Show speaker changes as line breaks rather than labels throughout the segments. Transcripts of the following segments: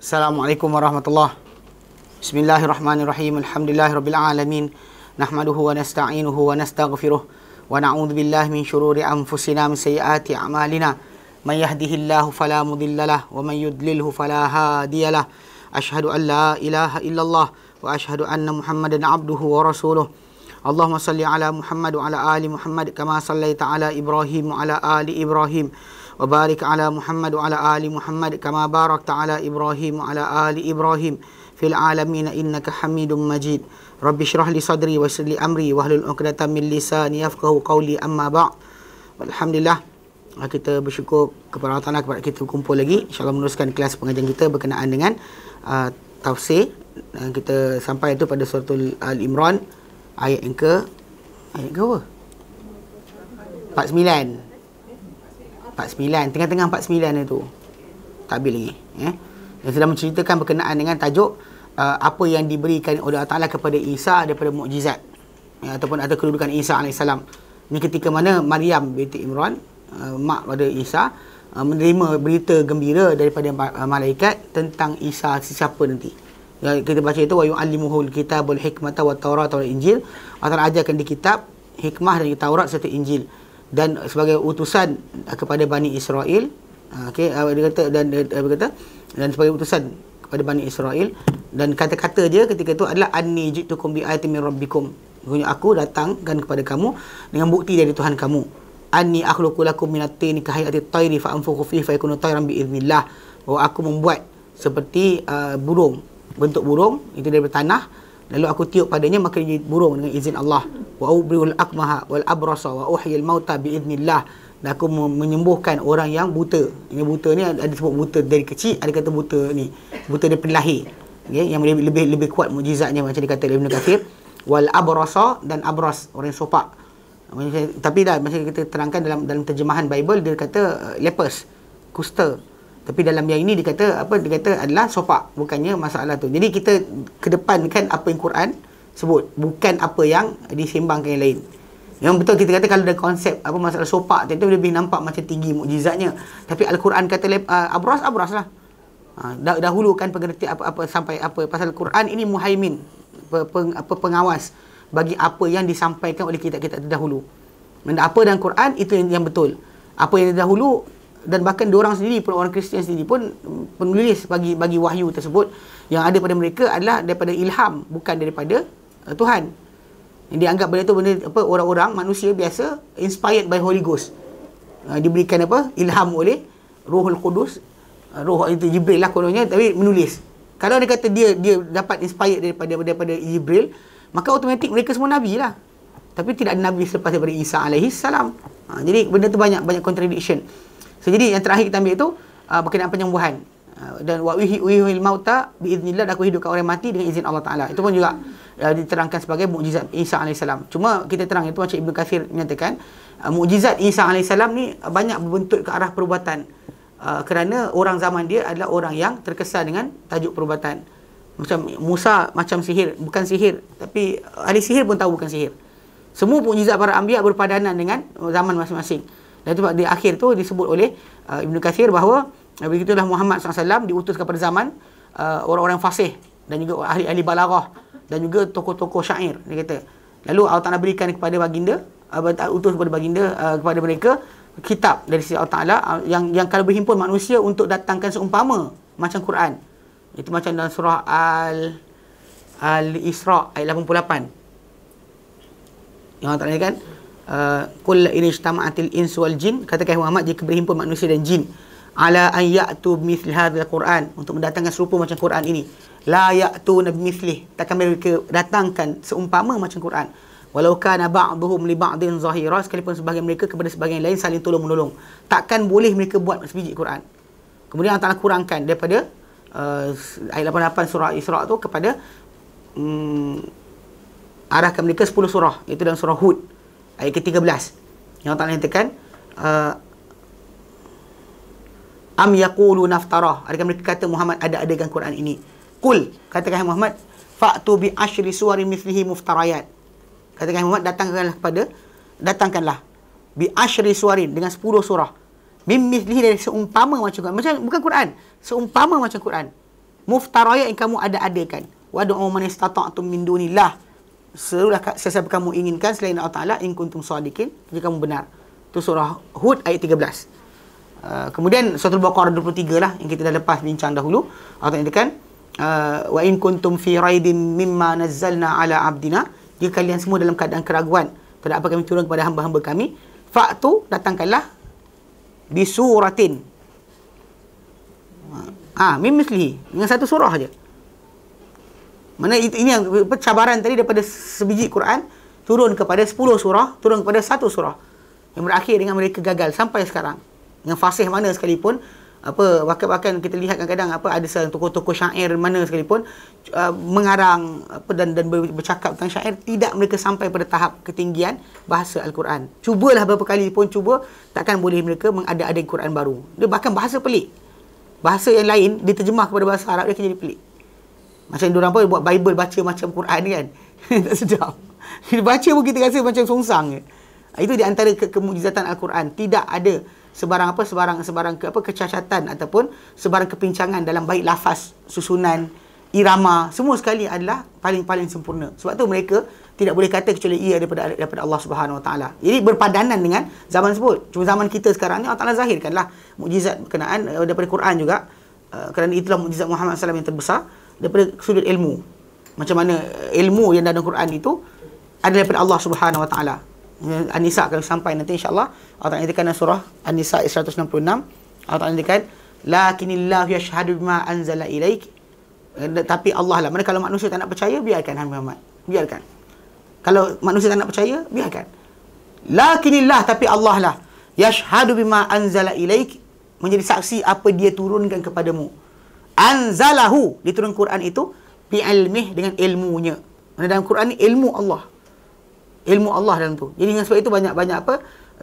Assalamualaikum warahmatullahi Bismillahirrahmanirrahim Alhamdulillahirrabbilalamin Nahmaduhu wa nasta'inuhu wa nasta'gfiruh Wa na'udhu billahi min syururi anfusina min sayyati amalina Man yahdihillahu falamudillalah Wa man yudlilhu falahadiyalah Ashadu an la ilaha illallah Wa ashadu anna muhammadan abduhu wa rasuluh Allahumma salli ala muhammad wa ala ali muhammad Kama salli ta'ala ibrahim wa ala ali ibrahim وبارك ala محمد وعلى آل محمد كما باركت على إبراهيم وعلى آل إبراهيم في العالمين إنك حميد مجيد رب اشرح لي صدري ويسر لي أمري وهل العقدة من لساني يفقه قولي أما بعد والحمد لله ah, kita bersyukur kepada Allah Ta'ala kepada kita kumpul lagi InsyaAllah meneruskan kelas pengajian kita berkenaan dengan uh, Tafsir Dan kita sampai itu pada suratul Al-Imran Ayat yang ke Ayat ke apa? 49 tengah-tengah 49 dia tu takbir lagi eh Yang sedang menceritakan berkenaan dengan tajuk uh, apa yang diberikan oleh Allah Taala kepada Isa daripada mukjizat ya, ataupun ada kedudukan Isa alaihi Ini ketika mana Maryam binti Imran uh, mak pada Isa uh, menerima berita gembira daripada uh, malaikat tentang Isa siapa nanti yang kita baca itu wa yu'allimuhul kitabul hikmata wat tawrata wal injil Allah Taala ajarkan di kitab hikmah dan di Taurat serta Injil dan sebagai utusan ah, kepada Bani Israel ah, okey ah, dia kata dan dia kata dan sebagai utusan kepada Bani Israel dan kata-kata dia ketika itu adalah anni jitukum bi ayatin min rabbikum Sungguhnya aku datangkan kepada kamu dengan bukti dari Tuhan kamu. Anni akhluqu lakum min at-tin ka hayati at-tayri fa anfukhu fihi fa yakunu tayran bi idznillah. Bahawa oh, aku membuat seperti uh, burung, bentuk burung itu dari tanah lalu aku tiup padanya maka dia burung dengan izin Allah wa ubriul akmaha wal abrasa wa uhyil mauta bi idnillah dan aku menyembuhkan orang yang buta yang buta ni ada sebut buta dari kecil ada kata buta ni buta dari lahir okay? yang lebih lebih, lebih kuat mujizatnya macam dikata Ibn Kathir wal abrasa dan abras orang yang sopak tapi dah macam kita terangkan dalam dalam terjemahan Bible dia kata uh, lepers kuster tapi dalam yang ini dikata apa dikata adalah sopak bukannya masalah tu jadi kita kedepankan apa yang Quran sebut bukan apa yang disembangkan yang lain yang betul kita kata kalau ada konsep apa masalah sopak tentu lebih nampak macam tinggi mukjizatnya tapi al-Quran kata uh, abras abras lah uh, dahulukan pengerti apa, apa sampai apa pasal Quran ini muhaimin peng, apa pengawas bagi apa yang disampaikan oleh kita kita terdahulu dan apa dalam Quran itu yang, yang betul apa yang dahulu dan bahkan diorang sendiri pun orang Kristian sendiri pun mm, penulis bagi bagi wahyu tersebut yang ada pada mereka adalah daripada ilham bukan daripada uh, Tuhan. Yang dianggap benda tu benda apa orang-orang manusia biasa inspired by Holy Ghost. Uh, diberikan apa ilham oleh Rohul Kudus roh uh, itu Jibril lah kononnya tapi menulis kalau dia kata dia dia dapat inspired daripada daripada Jibril maka automatik mereka semua nabi lah tapi tidak ada nabi selepas daripada Isa alaihi salam ha, jadi benda tu banyak banyak contradiction So, jadi yang terakhir kita ambil itu uh, ah, berkenaan penyembuhan. Uh, dan wa wihi uihil mauta biiznillah aku hidupkan orang mati dengan izin Allah Taala. Itu pun juga uh, diterangkan sebagai mukjizat Isa alaihissalam. Cuma kita terang itu macam Ibnu Kathir menyatakan uh, mukjizat Isa alaihissalam ni banyak berbentuk ke arah perubatan. Uh, kerana orang zaman dia adalah orang yang terkesan dengan tajuk perubatan. Macam Musa macam sihir, bukan sihir tapi uh, ahli sihir pun tahu bukan sihir. Semua mukjizat para anbiya berpadanan dengan zaman masing-masing. Dan sebab di akhir tu disebut oleh uh, Ibnu Kathir bahawa uh, begitulah Muhammad SAW diutus kepada zaman uh, orang-orang fasih dan juga ahli-ahli balarah dan juga tokoh-tokoh syair. Dia kata, lalu Allah Ta'ala berikan kepada baginda, uh, utus kepada baginda, uh, kepada mereka, kitab dari sisi Allah Ta'ala uh, yang, yang kalau berhimpun manusia untuk datangkan seumpama macam Quran. Itu macam dalam surah Al- Al-Isra ayat 88. Yang Allah Ta'ala kan? kul uh, in ijtama'atil ins wal jin katakan Muhammad jika berhimpun manusia dan jin ala an ya'tu mithl hadzal quran untuk mendatangkan serupa macam quran ini la ya'tu nabi mithlih takkan mereka datangkan seumpama macam quran walau kana ba'dhum li ba'din zahira sekalipun sebahagian mereka kepada sebahagian lain saling tolong menolong takkan boleh mereka buat sebiji quran kemudian Allah kurangkan daripada uh, ayat 88 surah Isra tu kepada um, arahkan mereka 10 surah iaitu dalam surah Hud ayat ke-13 yang Allah nyatakan uh, am yaqulu naftara adakah mereka kata Muhammad ada ada adakan Quran ini kul katakan Muhammad fa'tu bi ashri suwarin mithlihi muftarayat katakan Muhammad datangkanlah kepada datangkanlah bi ashri suwarin dengan 10 surah mim mithlihi dari seumpama macam Quran macam bukan Quran seumpama macam Quran muftarayat yang kamu ada adakan wad'u man istata'tum min dunillah Selulah sesiapa kamu inginkan selain Allah Ta'ala In kuntum sadiqin Jika kamu benar Itu surah Hud ayat 13 uh, Kemudian surah Al-Baqarah 23 lah Yang kita dah lepas bincang dahulu Allah Ta'ala katakan uh, Wa in kuntum fi raidin mimma nazalna ala abdina Jika kalian semua dalam keadaan keraguan Tidak apa kami turun kepada hamba-hamba kami Faktu datangkanlah Bisuratin Ah, ha, mim misli dengan satu surah aja. Mana ini yang cabaran tadi daripada sebiji Quran turun kepada 10 surah, turun kepada satu surah. Yang berakhir dengan mereka gagal sampai sekarang. Dengan fasih mana sekalipun apa bahkan-bahkan kita lihat kadang-kadang apa ada seorang tokoh-tokoh syair mana sekalipun uh, mengarang apa dan dan bercakap tentang syair tidak mereka sampai pada tahap ketinggian bahasa al-Quran. Cubalah berapa kali pun cuba takkan boleh mereka mengada-ada Quran baru. Dia bahkan bahasa pelik. Bahasa yang lain diterjemah kepada bahasa Arab dia jadi pelik. Macam diorang pun buat Bible baca macam Quran ni kan. tak sedap. Kita baca pun kita rasa macam songsang je. Ah, itu di antara ke- kemujizatan Al-Quran. Tidak ada sebarang apa sebarang sebarang ke, apa kecacatan ataupun sebarang kepincangan dalam baik lafaz, susunan, irama, semua sekali adalah paling-paling sempurna. Sebab tu mereka tidak boleh kata kecuali ia daripada daripada Allah Subhanahu Wa Taala. Jadi berpadanan dengan zaman sebut. Cuma zaman kita sekarang ni Allah Taala zahirkanlah mukjizat berkenaan eh, daripada Quran juga. Uh, kerana itulah mukjizat Muhammad Sallallahu Alaihi Wasallam yang terbesar daripada sudut ilmu. Macam mana eh, ilmu yang dalam Quran itu ada daripada Allah Subhanahu Wa Taala. Ya, An-Nisa akan sampai nanti insya-Allah. Allah Taala nyatakan surah An-Nisa 166. Allah Taala nyatakan lakinillahu yashhadu bima anzala ilaik. Eh, tapi Allah lah. Mana kalau manusia tak nak percaya biarkan Nabi Muhammad. Biarkan. Kalau manusia tak nak percaya biarkan. Lakinillah tapi Allah lah yashhadu bima anzala ilaik menjadi saksi apa dia turunkan kepadamu anzalahu di turun Quran itu bi ilmih dengan ilmunya. Mana dalam Quran ni ilmu Allah. Ilmu Allah dalam tu. Jadi dengan sebab itu banyak-banyak apa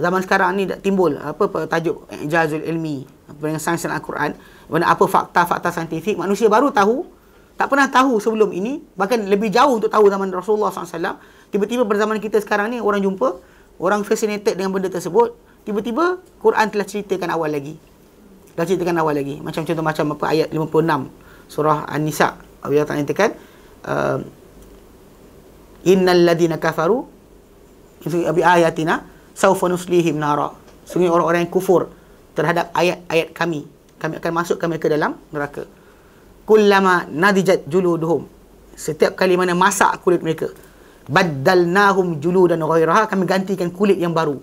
zaman sekarang ni dah timbul apa, tajuk ijazul ilmi dengan sains dan Al-Quran. Mana apa fakta-fakta saintifik manusia baru tahu tak pernah tahu sebelum ini bahkan lebih jauh untuk tahu zaman Rasulullah SAW tiba-tiba pada zaman kita sekarang ni orang jumpa orang fascinated dengan benda tersebut tiba-tiba Quran telah ceritakan awal lagi dah ceritakan awal lagi macam contoh macam apa ayat 56 surah an-nisa Allah Taala nyatakan uh, um, innal ladina kafaru bi ayatina sawfa nuslihim nara sungguh orang-orang yang kufur terhadap ayat-ayat kami kami akan masuk masukkan mereka dalam neraka kullama nadijat juluduhum setiap kali mana masak kulit mereka badalnahum juludan ghairaha kami gantikan kulit yang baru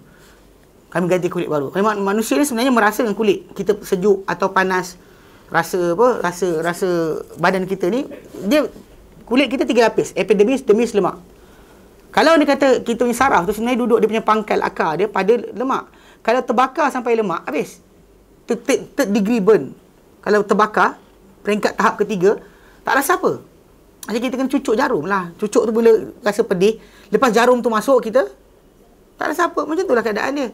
kami ganti kulit baru. Memang manusia ni sebenarnya merasa dengan kulit. Kita sejuk atau panas rasa apa? Rasa rasa badan kita ni dia kulit kita tiga lapis, epidermis, dermis, lemak. Kalau ni kata kita punya saraf tu sebenarnya duduk dia punya pangkal akar dia pada lemak. Kalau terbakar sampai lemak habis. Third, third degree burn. Kalau terbakar peringkat tahap ketiga tak rasa apa. Jadi kita kena cucuk jarum lah. Cucuk tu boleh rasa pedih. Lepas jarum tu masuk kita, tak rasa apa. Macam tu lah keadaan dia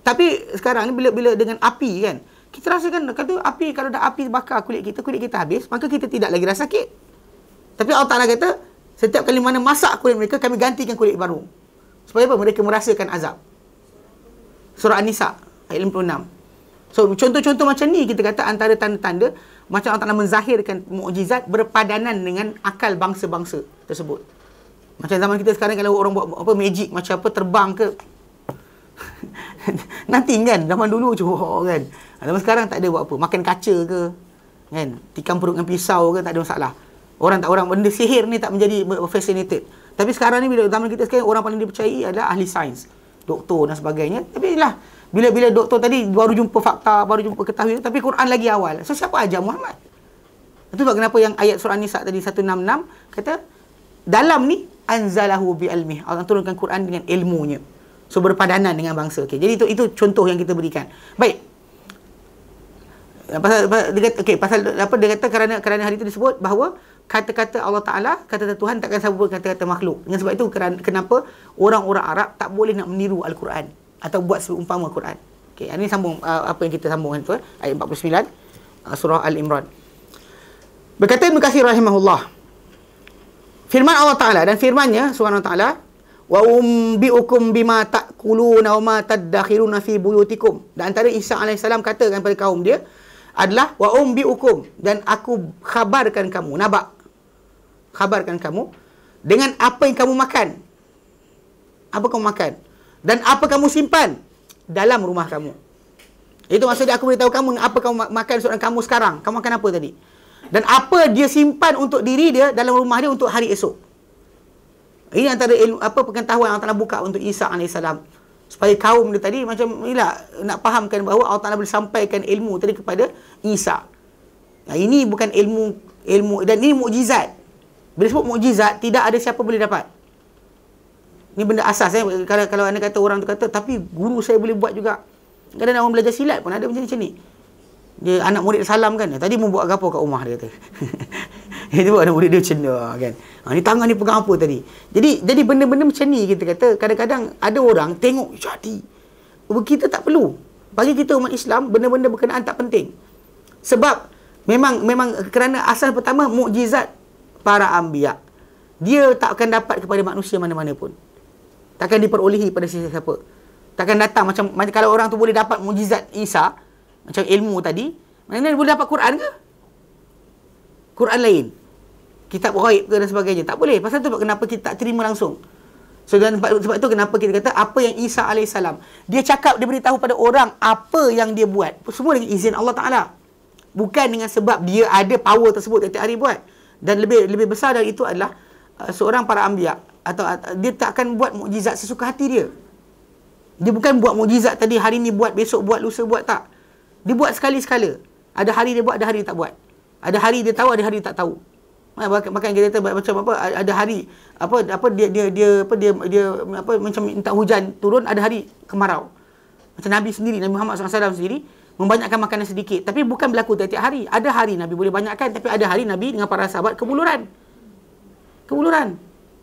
tapi sekarang ni bila-bila dengan api kan kita rasa kan kata api kalau dah api bakar kulit kita kulit kita habis maka kita tidak lagi rasa sakit tapi Allah Taala kata setiap kali mana masak kulit mereka kami gantikan kulit baru supaya apa mereka merasakan azab surah an-nisa ayat 56 so contoh-contoh macam ni kita kata antara tanda-tanda macam Allah Taala menzahirkan mukjizat berpadanan dengan akal bangsa-bangsa tersebut macam zaman kita sekarang kalau orang buat apa magic macam apa terbang ke Nanti kan Zaman dulu cuho kan Zaman sekarang tak ada buat apa Makan kaca ke Kan Tikam perut dengan pisau ke Tak ada masalah Orang tak orang Benda sihir ni tak menjadi Fascinated Tapi sekarang ni Bila zaman kita sekarang Orang paling dipercayai adalah Ahli sains Doktor dan sebagainya Tapi lah Bila-bila doktor tadi Baru jumpa fakta Baru jumpa ketahui Tapi Quran lagi awal So siapa aja Muhammad Itu sebab kenapa Yang ayat surah Nisa tadi 166 Kata Dalam ni Anzalahu bi'almih Allah turunkan Quran dengan ilmunya So berpadanan dengan bangsa. okay, Jadi itu itu contoh yang kita berikan. Baik. Pasal, pasal dia kata, okay, pasal apa dia kata kerana kerana hari itu disebut bahawa kata-kata Allah Taala, kata-kata Tuhan takkan sama kata-kata makhluk. Dengan sebab itu kerana, kenapa orang-orang Arab tak boleh nak meniru al-Quran atau buat seumpama al-Quran. Okay, ini sambung uh, apa yang kita sambung kan, tu eh? ayat 49 uh, surah Al-Imran. Berkata Ibnu Kathir rahimahullah Firman Allah Ta'ala dan firmannya Subhanahu Ta'ala wa biukum bima taquluna wa ma tadakhiruna fi buyutikum dan antara Isa alaihi salam katakan kepada kaum dia adalah wa biukum dan aku khabarkan kamu nabak khabarkan kamu dengan apa yang kamu makan apa kamu makan dan apa kamu simpan dalam rumah kamu itu maksudnya aku beritahu kamu apa kamu makan seorang kamu sekarang kamu makan apa tadi dan apa dia simpan untuk diri dia dalam rumah dia untuk hari esok ini antara ilmu, apa pengetahuan yang Allah buka untuk Isa AS. Supaya kaum dia tadi macam ialah, nak fahamkan bahawa Allah Ta'ala boleh sampaikan ilmu tadi kepada Isa. Nah, ini bukan ilmu ilmu dan ini mukjizat. Bila sebut mukjizat, tidak ada siapa boleh dapat. Ini benda asas eh. Kalau kalau anda kata orang tu kata tapi guru saya boleh buat juga. Kadang-kadang orang belajar silat pun ada macam ni. Dia anak murid salam kan. Tadi membuat gapo kat rumah dia kata. itu ada murid dia cendera ah, kan. Ha, ni tangan ni pegang apa tadi? Jadi jadi benda-benda macam ni kita kata kadang-kadang ada orang tengok jadi. Kita tak perlu. Bagi kita umat Islam benda-benda berkenaan tak penting. Sebab memang memang kerana asal pertama mukjizat para anbiya. Dia tak akan dapat kepada manusia mana-mana pun. Takkan diperolehi pada sesiapa. Takkan datang macam, macam kalau orang tu boleh dapat mukjizat Isa macam ilmu tadi, mana dia boleh dapat Quran ke? Quran lain kitab ghaib ke dan sebagainya. Tak boleh. Pasal tu kenapa kita tak terima langsung. So, dan sebab, sebab tu kenapa kita kata apa yang Isa AS dia cakap, dia beritahu pada orang apa yang dia buat. Semua dengan izin Allah Ta'ala. Bukan dengan sebab dia ada power tersebut tiap hari buat. Dan lebih lebih besar dari itu adalah uh, seorang para ambiak atau uh, dia tak akan buat mukjizat sesuka hati dia. Dia bukan buat mukjizat tadi hari ni buat, besok buat, lusa buat tak. Dia buat sekali-sekala. Ada hari dia buat, ada hari dia tak buat. Ada hari dia tahu, ada hari dia tak tahu makan eh, kereta macam apa ada hari apa apa dia dia dia apa dia dia apa macam minta hujan turun ada hari kemarau. Macam Nabi sendiri Nabi Muhammad SAW sendiri membanyakkan makanan sedikit tapi bukan berlaku setiap hari. Ada hari Nabi boleh banyakkan tapi ada hari Nabi dengan para sahabat kebuluran. Kebuluran.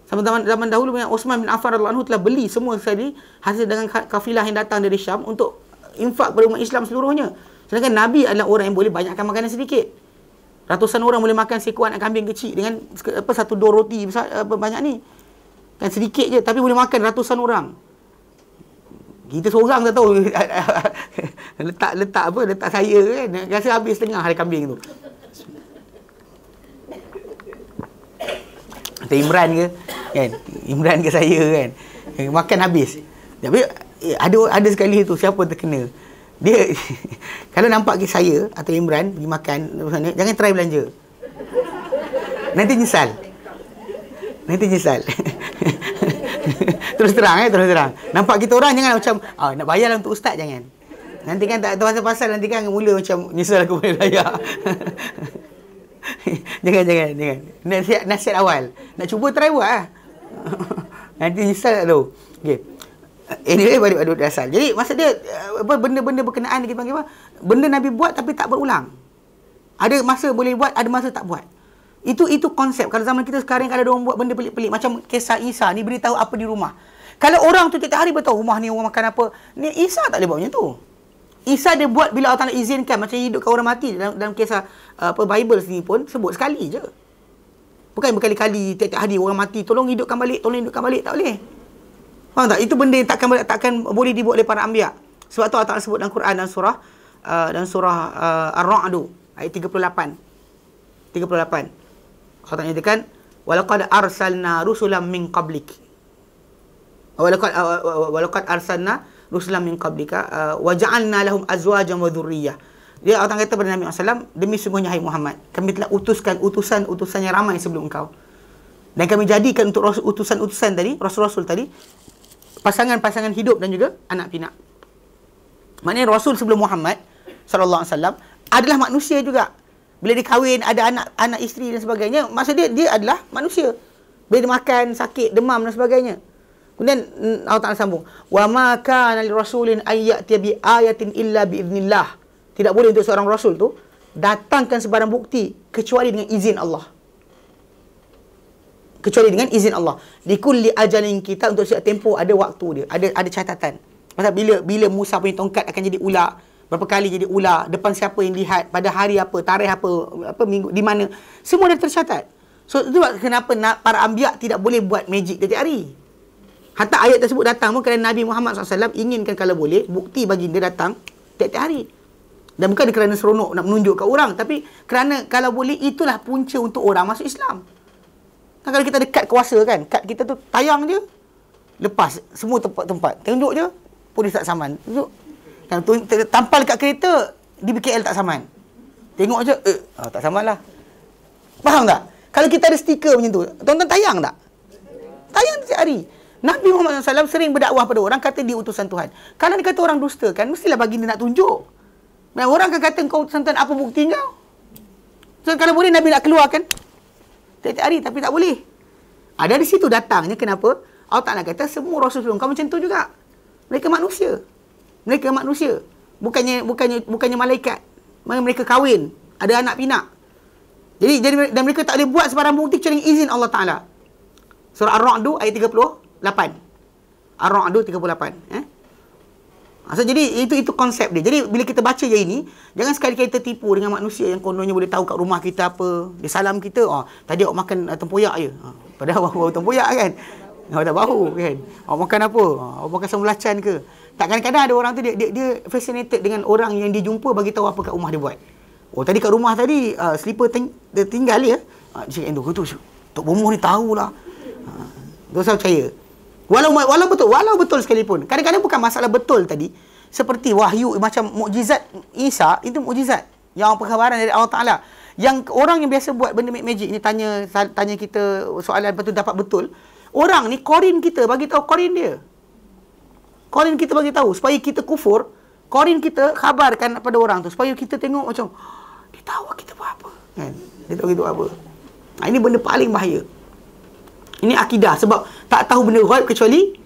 Sama zaman, zaman dahulu yang Osman bin Affan radhiyallahu anhu telah beli semua sekali hasil dengan kafilah yang datang dari Syam untuk infak kepada umat Islam seluruhnya. Sedangkan Nabi adalah orang yang boleh banyakkan makanan sedikit ratusan orang boleh makan seekor anak kambing kecil dengan apa satu dor roti apa banyak ni. Kan sedikit je tapi boleh makan ratusan orang. Kita seorang tak tahu letak letak apa letak saya kan rasa habis setengah hari kambing tu. Atau Imran ke kan Imran ke saya kan eh, makan habis. Tapi eh, ada ada sekali tu siapa terkena dia kalau nampak ke saya atau Imran pergi makan sana, jangan try belanja nanti nyesal nanti nyesal terus terang eh terus terang nampak kita orang jangan macam oh nak bayar lah untuk ustaz jangan nanti kan tak tahu pasal nanti kan mula macam nyesal aku boleh layak jangan jangan jangan nasihat, nasihat awal nak cuba try buat lah. nanti nyesal tak lah tahu okey anyway baru baru dasar. Jadi masa dia eh, apa benda-benda berkenaan lagi bagaimana, apa? Benda Nabi buat tapi tak berulang. Ada masa boleh buat, ada masa tak buat. Itu itu konsep. Kalau zaman kita sekarang kalau ada orang buat benda pelik-pelik macam kisah Isa ni beritahu apa di rumah. Kalau orang tu tiap-tiap hari beritahu rumah ni orang makan apa, ni Isa tak boleh buat macam tu. Isa dia buat bila Allah Ta'ala izinkan macam hidup kau orang mati dalam, dalam kisah eh, apa Bible sendiri pun sebut sekali je. Bukan berkali-kali tiap-tiap hari orang mati tolong hidupkan balik, tolong hidupkan balik tak boleh. Faham tak? Itu benda yang takkan, takkan boleh dibuat oleh para ambiak. Sebab tu Allah Ta'ala sebut dalam Quran dan surah uh, dan surah uh, Ar-Ra'adu ayat 38. 38. Allah Ta'ala nyatakan, Walakad arsalna rusulam min qablik. Walakad, uh, uh, uh walakad arsalna rusulam min qablika. Uh, Waja'alna lahum azwajan wa dhurriyah. Dia Allah Ta'ala kata kepada Nabi SAW, Demi sungguhnya hai Muhammad, kami telah utuskan utusan-utusan yang ramai sebelum engkau. Dan kami jadikan untuk utusan-utusan tadi, rasul-rasul tadi, pasangan-pasangan hidup dan juga anak pinak. Maknanya Rasul sebelum Muhammad sallallahu alaihi wasallam adalah manusia juga. Bila dia kahwin ada anak anak isteri dan sebagainya, maksud dia dia adalah manusia. Bila dia makan, sakit, demam dan sebagainya. Kemudian hmm, Allah Taala sambung, "Wa ma kana li rasulin ayati bi ayatin illa bi idznillah." Tidak boleh untuk seorang rasul tu datangkan sebarang bukti kecuali dengan izin Allah kecuali dengan izin Allah. di Likulli ajalin kita untuk setiap tempoh ada waktu dia, ada ada catatan. Masa bila bila Musa punya tongkat akan jadi ular, berapa kali jadi ular, depan siapa yang lihat, pada hari apa, tarikh apa, apa minggu di mana, semua dah tercatat. So itu kenapa para ambiak tidak boleh buat magic setiap hari. Hatta ayat tersebut datang pun kerana Nabi Muhammad SAW inginkan kalau boleh bukti bagi dia datang setiap hari. Dan bukan kerana seronok nak menunjuk ke orang. Tapi kerana kalau boleh itulah punca untuk orang masuk Islam. Kan kalau kita ada kad kuasa kan, kad kita tu tayang je, lepas semua tempat-tempat. Tunjuk je, polis tak saman. Tunjuk. Kan, tu, tampal kat kereta, di BKL tak saman. Tengok je, eh, oh, tak saman lah. Faham tak? Kalau kita ada stiker macam tu, tuan-tuan tayang tak? Tayang setiap hari. Nabi Muhammad SAW sering berdakwah pada orang, kata dia utusan Tuhan. Kalau dia kata orang dusta kan, mestilah dia nak tunjuk. Dan orang akan kata kau utusan Tuhan, apa buktinya? So, kalau boleh Nabi nak keluarkan, Setiap hari tapi tak boleh. Ada di situ datangnya kenapa? Allah Ta'ala kata semua Rasul sebelum kau macam tu juga. Mereka manusia. Mereka manusia. Bukannya bukannya bukannya malaikat. Mereka, mereka kahwin. Ada anak pinak. Jadi, jadi dan mereka tak boleh buat sebarang bukti kecuali izin Allah Ta'ala. Surah ar rad ayat 38. ar rad 38. Eh? So, jadi itu itu konsep dia. Jadi bila kita baca yang ini, jangan sekali kali tertipu dengan manusia yang kononnya boleh tahu kat rumah kita apa. Dia salam kita, oh, tadi awak makan uh, tempoyak je. Ha, padahal awak bau tempoyak kan? Awak tak bau kan? Awak makan apa? Awak makan semulacan ke? Tak kadang-kadang ada orang tu dia, dia, dia fascinated dengan orang yang dia jumpa bagi tahu apa kat rumah dia buat. Oh tadi kat rumah tadi uh, sleeper ting- tinggal ya. Ah uh, cik Endo tu tok bomoh ni tahulah. Ah uh, dosa percaya. Walau walau betul, walau betul sekalipun. Kadang-kadang bukan masalah betul tadi. Seperti wahyu, macam mukjizat Isa, itu mukjizat. Yang perkhabaran dari Allah Ta'ala. Yang orang yang biasa buat benda magic ni tanya tanya kita soalan lepas tu dapat betul. Orang ni korin kita bagi tahu korin dia. Korin kita bagi tahu supaya kita kufur. Korin kita khabarkan pada orang tu supaya kita tengok macam dia tahu kita buat apa. Kan? Dia tahu kita buat apa. Nah, ha, ini benda paling bahaya. Ini akidah sebab tak tahu benda ghaib kecuali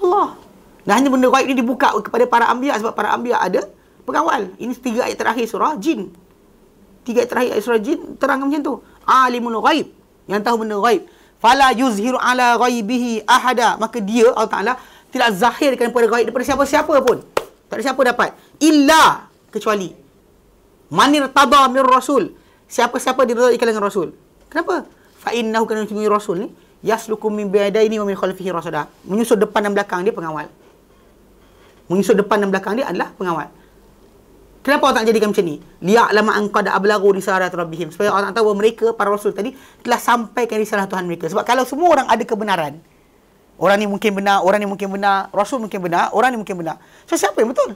Allah. Dan hanya benda ghaib ni dibuka kepada para ambiak sebab para ambiak ada pengawal. Ini tiga ayat terakhir surah jin. Tiga ayat terakhir ayat surah jin terangkan macam tu. Alimun ghaib. Yang tahu benda ghaib. Fala yuzhiru ala ghaibihi ahada. Maka dia Allah Ta'ala tidak zahirkan kepada ghaib daripada siapa-siapa pun. Tak ada siapa dapat. Illa kecuali. Manir taba mir rasul. Siapa-siapa diberi kalangan rasul. Kenapa? Fa'innahu kena mencubungi rasul ni yaslukum min baydaini wa min khalfihi Rasulah Menyusul depan dan belakang dia pengawal. Menyusul depan dan belakang dia adalah pengawal. Kenapa orang tak jadikan macam ni? Li'alama an qad ablagu risalat rabbihim. Supaya orang tahu mereka para rasul tadi telah sampaikan risalah Tuhan mereka. Sebab kalau semua orang ada kebenaran, orang ni mungkin benar, orang ni mungkin benar, rasul mungkin benar, orang ni mungkin benar. So siapa yang betul?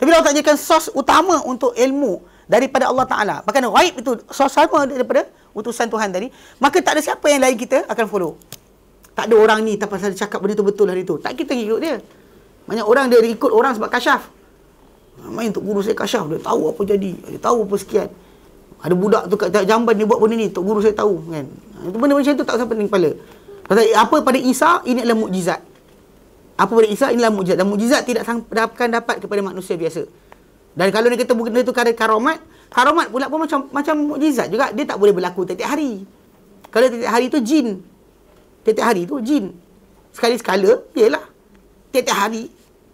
Tapi kalau tak jadikan sos utama untuk ilmu, daripada Allah Ta'ala. Bahkan raib itu sama daripada utusan Tuhan tadi. Maka tak ada siapa yang lain kita akan follow. Tak ada orang ni tanpa saya cakap benda tu betul hari tu. Tak kita ikut dia. Banyak orang dia ikut orang sebab kasyaf. Main Tok Guru saya kasyaf. Dia tahu apa jadi. Dia tahu apa sekian. Ada budak tu kat jamban dia buat benda ni. Tok Guru saya tahu kan. Itu benda macam tu tak usah pening kepala. Pasal apa pada Isa, ini adalah mukjizat. Apa pada Isa, ini adalah mukjizat. Dan mukjizat tidak akan dapat kepada manusia biasa. Dan kalau ni kata benda tu karamat, karamat pula pun macam macam mukjizat juga. Dia tak boleh berlaku tiap hari. Kalau tiap hari tu jin. tiap hari tu jin. Sekali-sekala, iyalah. Tiap-tiap hari.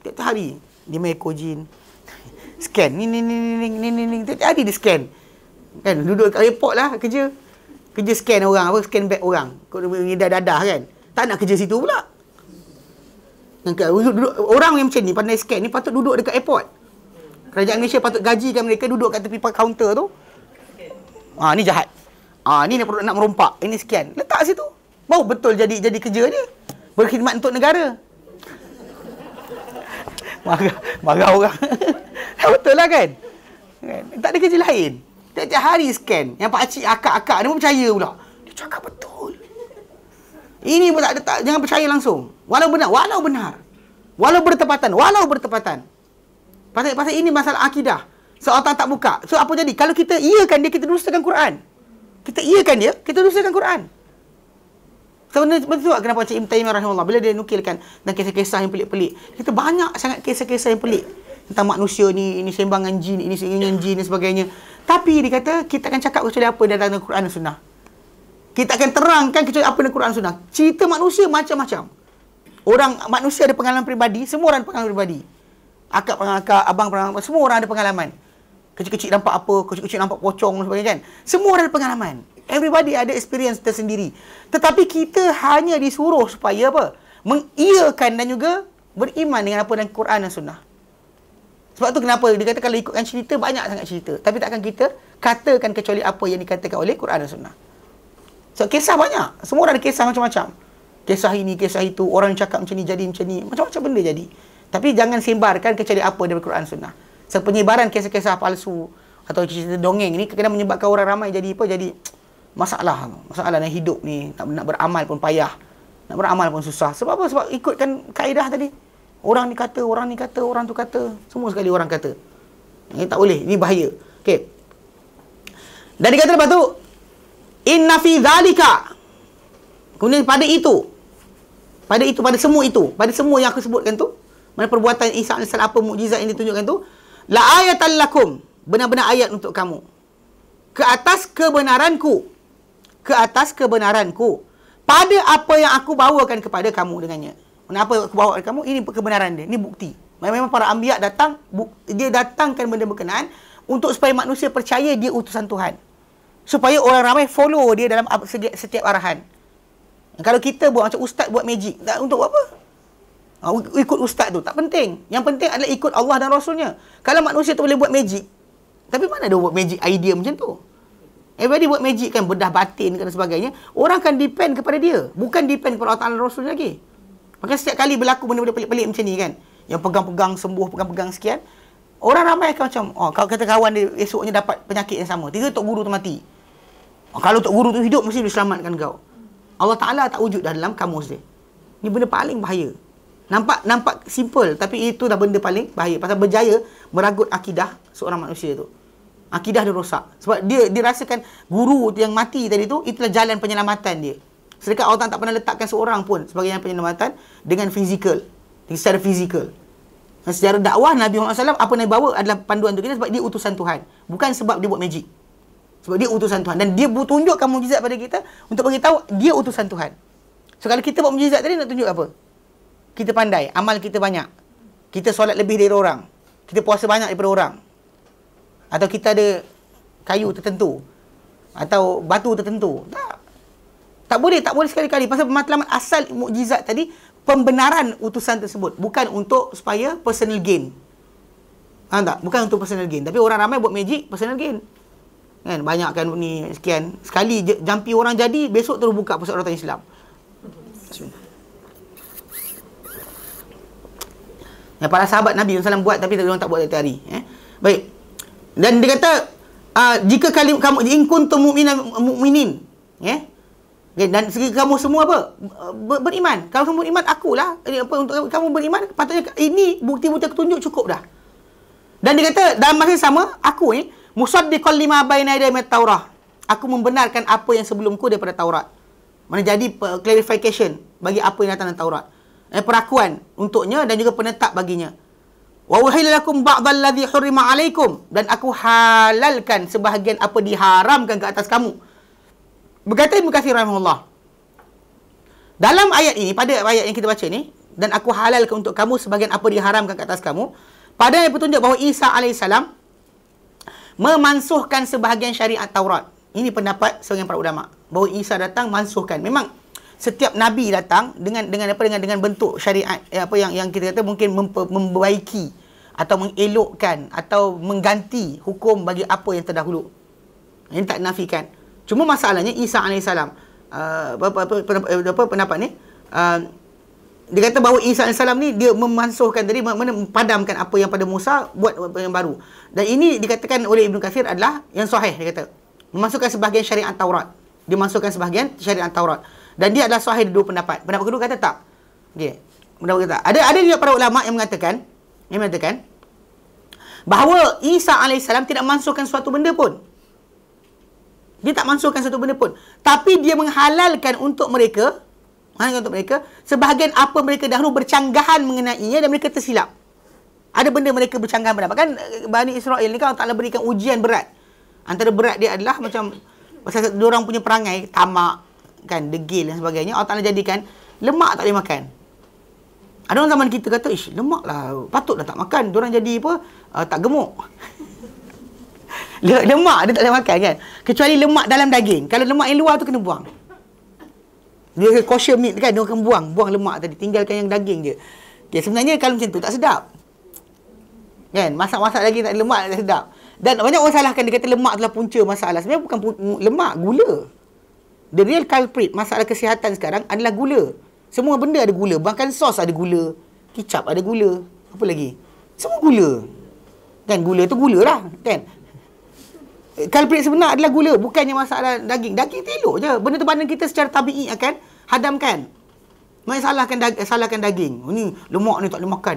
tiap hari. Dia main ekor jin. Scan. Ni, ni, ni, ni, ni, ni, ni, ni. tiap hari dia scan. Kan? Duduk kat airport lah kerja. Kerja scan orang apa? Scan bag orang. Kau dah dadah kan? Tak nak kerja situ pula. Orang yang macam ni pandai scan ni patut duduk dekat airport kerajaan Malaysia patut gajikan mereka duduk kat tepi kaunter tu. Ah ni jahat. Ah ni nak nak merompak. Ini sekian. Letak situ. Baru betul jadi jadi kerja dia. Berkhidmat untuk negara. Marah, marah orang. ya, betul lah kan? kan? Tak ada kerja lain. Tiap-tiap hari scan. Yang Pak Cik akak-akak ni pun percaya pula. Dia cakap betul. Ini pun tak ada, tak, jangan percaya langsung. Walau benar, walau benar. Walau bertepatan, walau bertepatan. Pasal, pasal ini masalah akidah. So Allah tak buka. So apa jadi? Kalau kita iakan dia, kita dustakan Quran. Kita iakan dia, kita dustakan Quran. So benda betul tu, kenapa Cik Imtaimah rahimahullah bila dia nukilkan tentang kisah-kisah yang pelik-pelik. Kita banyak sangat kisah-kisah yang pelik. Tentang manusia ni, ini sembangan jin, ini sembangan jin dan sebagainya. Tapi dia kata, kita akan cakap kecuali apa dalam Quran dan Sunnah. Kita akan terangkan kecuali apa dalam Quran dan Sunnah. Cerita manusia macam-macam. Orang manusia ada pengalaman peribadi, semua orang ada pengalaman peribadi akak pernah akak, abang pernah semua orang ada pengalaman. Kecil-kecil nampak apa, kecil-kecil nampak pocong dan sebagainya kan. Semua orang ada pengalaman. Everybody ada experience tersendiri. Tetapi kita hanya disuruh supaya apa? Mengiyakan dan juga beriman dengan apa dalam Quran dan Sunnah. Sebab tu kenapa dia kata kalau ikutkan cerita, banyak sangat cerita. Tapi takkan kita katakan kecuali apa yang dikatakan oleh Quran dan Sunnah. So, kisah banyak. Semua orang ada kisah macam-macam. Kisah ini, kisah itu. Orang cakap macam ni, jadi macam ni. Macam-macam benda jadi. Tapi jangan simbarkan kecuali apa dari Quran Sunnah. Sebab penyebaran kisah-kisah palsu atau cerita dongeng ni kadang menyebabkan orang ramai jadi apa jadi masalah masalah dalam hidup ni nak nak beramal pun payah nak beramal pun susah sebab apa sebab ikutkan kaedah tadi orang ni kata orang ni kata orang tu kata semua sekali orang kata ini eh, tak boleh ini bahaya okey dan dikatakan lepas tu inna fi zalika kemudian pada itu pada itu pada semua itu pada semua yang aku sebutkan tu mana perbuatan Isa AS apa mukjizat yang ditunjukkan tu la ayatan lakum benar-benar ayat untuk kamu ke atas kebenaranku ke atas kebenaranku pada apa yang aku bawakan kepada kamu dengannya kenapa aku bawa kamu ini kebenaran dia ini bukti memang para anbiya datang dia datangkan benda berkenaan untuk supaya manusia percaya dia utusan Tuhan supaya orang ramai follow dia dalam setiap arahan kalau kita buat macam ustaz buat magic untuk apa Ha, ikut ustaz tu tak penting yang penting adalah ikut Allah dan rasulnya kalau manusia tu boleh buat magic tapi mana dia buat magic idea macam tu everybody buat magic kan bedah batin dan sebagainya orang akan depend kepada dia bukan depend kepada Allah dan rasulnya lagi maka setiap kali berlaku benda-benda pelik-pelik macam ni kan yang pegang-pegang sembuh pegang-pegang sekian orang ramai akan macam oh kalau kata kawan dia esoknya dapat penyakit yang sama tiga tok guru tu mati oh, kalau tok guru tu hidup mesti diselamatkan kau Allah Taala tak wujud dalam kamus dia Ini benda paling bahaya Nampak nampak simple tapi itu dah benda paling bahaya pasal berjaya meragut akidah seorang manusia tu. Akidah dia rosak. Sebab dia dia rasakan guru yang mati tadi tu itulah jalan penyelamatan dia. Sedangkan orang tak pernah letakkan seorang pun sebagai yang penyelamatan dengan fizikal. Dengan secara fizikal. Dan secara dakwah Nabi Muhammad SAW apa yang bawa adalah panduan untuk kita sebab dia utusan Tuhan. Bukan sebab dia buat magic. Sebab dia utusan Tuhan. Dan dia tunjukkan mujizat pada kita untuk beritahu dia utusan Tuhan. So kalau kita buat mujizat tadi nak tunjuk apa? kita pandai, amal kita banyak. Kita solat lebih dari orang. Kita puasa banyak daripada orang. Atau kita ada kayu tertentu. Atau batu tertentu. Tak. Tak boleh, tak boleh sekali-kali. Pasal matlamat asal mukjizat tadi, pembenaran utusan tersebut. Bukan untuk supaya personal gain. Faham tak? Bukan untuk personal gain. Tapi orang ramai buat magic, personal gain. Kan? Banyakkan ni sekian. Sekali jampi orang jadi, besok terus buka pusat orang Islam. Bismillah. Yang para lah sahabat Nabi SAW buat tapi mereka tak buat setiap hari. Eh? Baik. Dan dia kata, uh, jika kali kamu ingkun kuntum mu'minin, mu'minin. Eh? Okay, dan segi kamu semua apa? Ber, beriman. Kalau kamu beriman, akulah. Ini apa, untuk kamu beriman, patutnya ini bukti-bukti aku tunjuk cukup dah. Dan dia kata, dalam masa yang sama, aku ni, musaddiqal lima bayna idai mat Taurah. Aku membenarkan apa yang sebelumku daripada Taurat. Mana jadi clarification bagi apa yang datang dalam Taurat eh, perakuan untuknya dan juga penetap baginya. Wa uhillalakum ba'dallazi hurima alaikum dan aku halalkan sebahagian apa diharamkan ke atas kamu. Berkata Ibnu Katsir rahimahullah. Dalam ayat ini pada ayat yang kita baca ni dan aku halalkan untuk kamu sebahagian apa diharamkan ke atas kamu. Pada yang petunjuk bahawa Isa alaihissalam memansuhkan sebahagian syariat Taurat. Ini pendapat seorang para ulama. Bahawa Isa datang mansuhkan. Memang setiap nabi datang dengan dengan apa dengan dengan bentuk syariat eh, apa yang yang kita kata mungkin memperbaiki atau mengelokkan atau mengganti hukum bagi apa yang terdahulu. ini tak nafikan. Cuma masalahnya Isa AS uh, apa, apa, apa, apa, apa, apa, pendapat ni uh, dia kata bahawa Isa AS ni dia memansuhkan tadi padamkan apa yang pada Musa buat apa yang baru. Dan ini dikatakan oleh Ibn Kathir adalah yang sahih dia kata. Memasukkan sebahagian syariat Taurat. Dia masukkan sebahagian syariat Taurat. Dan dia adalah sahih dua pendapat. Pendapat kedua kata tak. Okey. Pendapat kata Ada ada juga para ulama yang mengatakan yang mengatakan bahawa Isa AS tidak mansuhkan suatu benda pun. Dia tak mansuhkan suatu benda pun. Tapi dia menghalalkan untuk mereka menghalalkan untuk mereka sebahagian apa mereka dahulu bercanggahan mengenainya dan mereka tersilap. Ada benda mereka bercanggahan pendapat. Kan eh, Bani Israel ni kan Allah Ta'ala berikan ujian berat. Antara berat dia adalah macam pasal orang punya perangai tamak kan degil dan sebagainya Allah Ta'ala jadikan lemak tak boleh makan ada orang zaman kita kata, ish, lemak lah. patut Patutlah tak makan. Diorang jadi apa? Uh, tak gemuk. lemak dia tak boleh makan kan? Kecuali lemak dalam daging. Kalau lemak yang luar tu kena buang. Dia kena kosher meat kan? Dia akan buang. Buang lemak tadi. Tinggalkan yang daging je. Okay, sebenarnya kalau macam tu tak sedap. Kan? Masak-masak lagi tak ada lemak tak sedap. Dan banyak orang salahkan. Dia kata lemak tu lah punca masalah. Sebenarnya bukan pun- lemak. Gula. The real culprit masalah kesihatan sekarang adalah gula. Semua benda ada gula. Bahkan sos ada gula. Kicap ada gula. Apa lagi? Semua gula. Kan gula tu gula lah. Kan? Culprit sebenar adalah gula. Bukannya masalah daging. Daging tu elok je. Benda tu badan kita secara tabi'i akan hadamkan. Mari salahkan, da- salahkan daging. Ini oh, lemak ni tak boleh makan.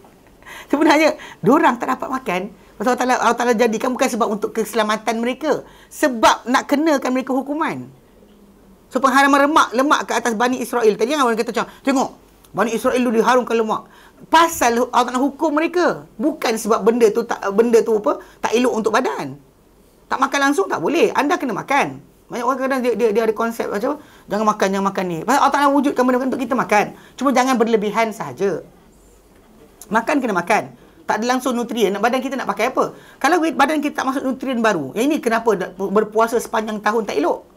Sebenarnya, orang tak dapat makan. Sebab Allah Ta'ala jadikan bukan sebab untuk keselamatan mereka. Sebab nak kenakan mereka hukuman. So pengharaman lemak, lemak ke atas Bani Israel. Tadi yang orang kata macam, tengok. Bani Israel tu diharumkan lemak. Pasal Allah nak hukum mereka. Bukan sebab benda tu tak benda tu apa, tak elok untuk badan. Tak makan langsung tak boleh. Anda kena makan. Banyak orang kadang dia, dia, dia ada konsep macam apa? Jangan makan, jangan makan ni. Pasal Allah nak wujudkan benda untuk kita makan. Cuma jangan berlebihan sahaja. Makan kena makan. Tak ada langsung nutrien. Badan kita nak pakai apa? Kalau badan kita tak masuk nutrien baru. Yang ini kenapa berpuasa sepanjang tahun tak elok?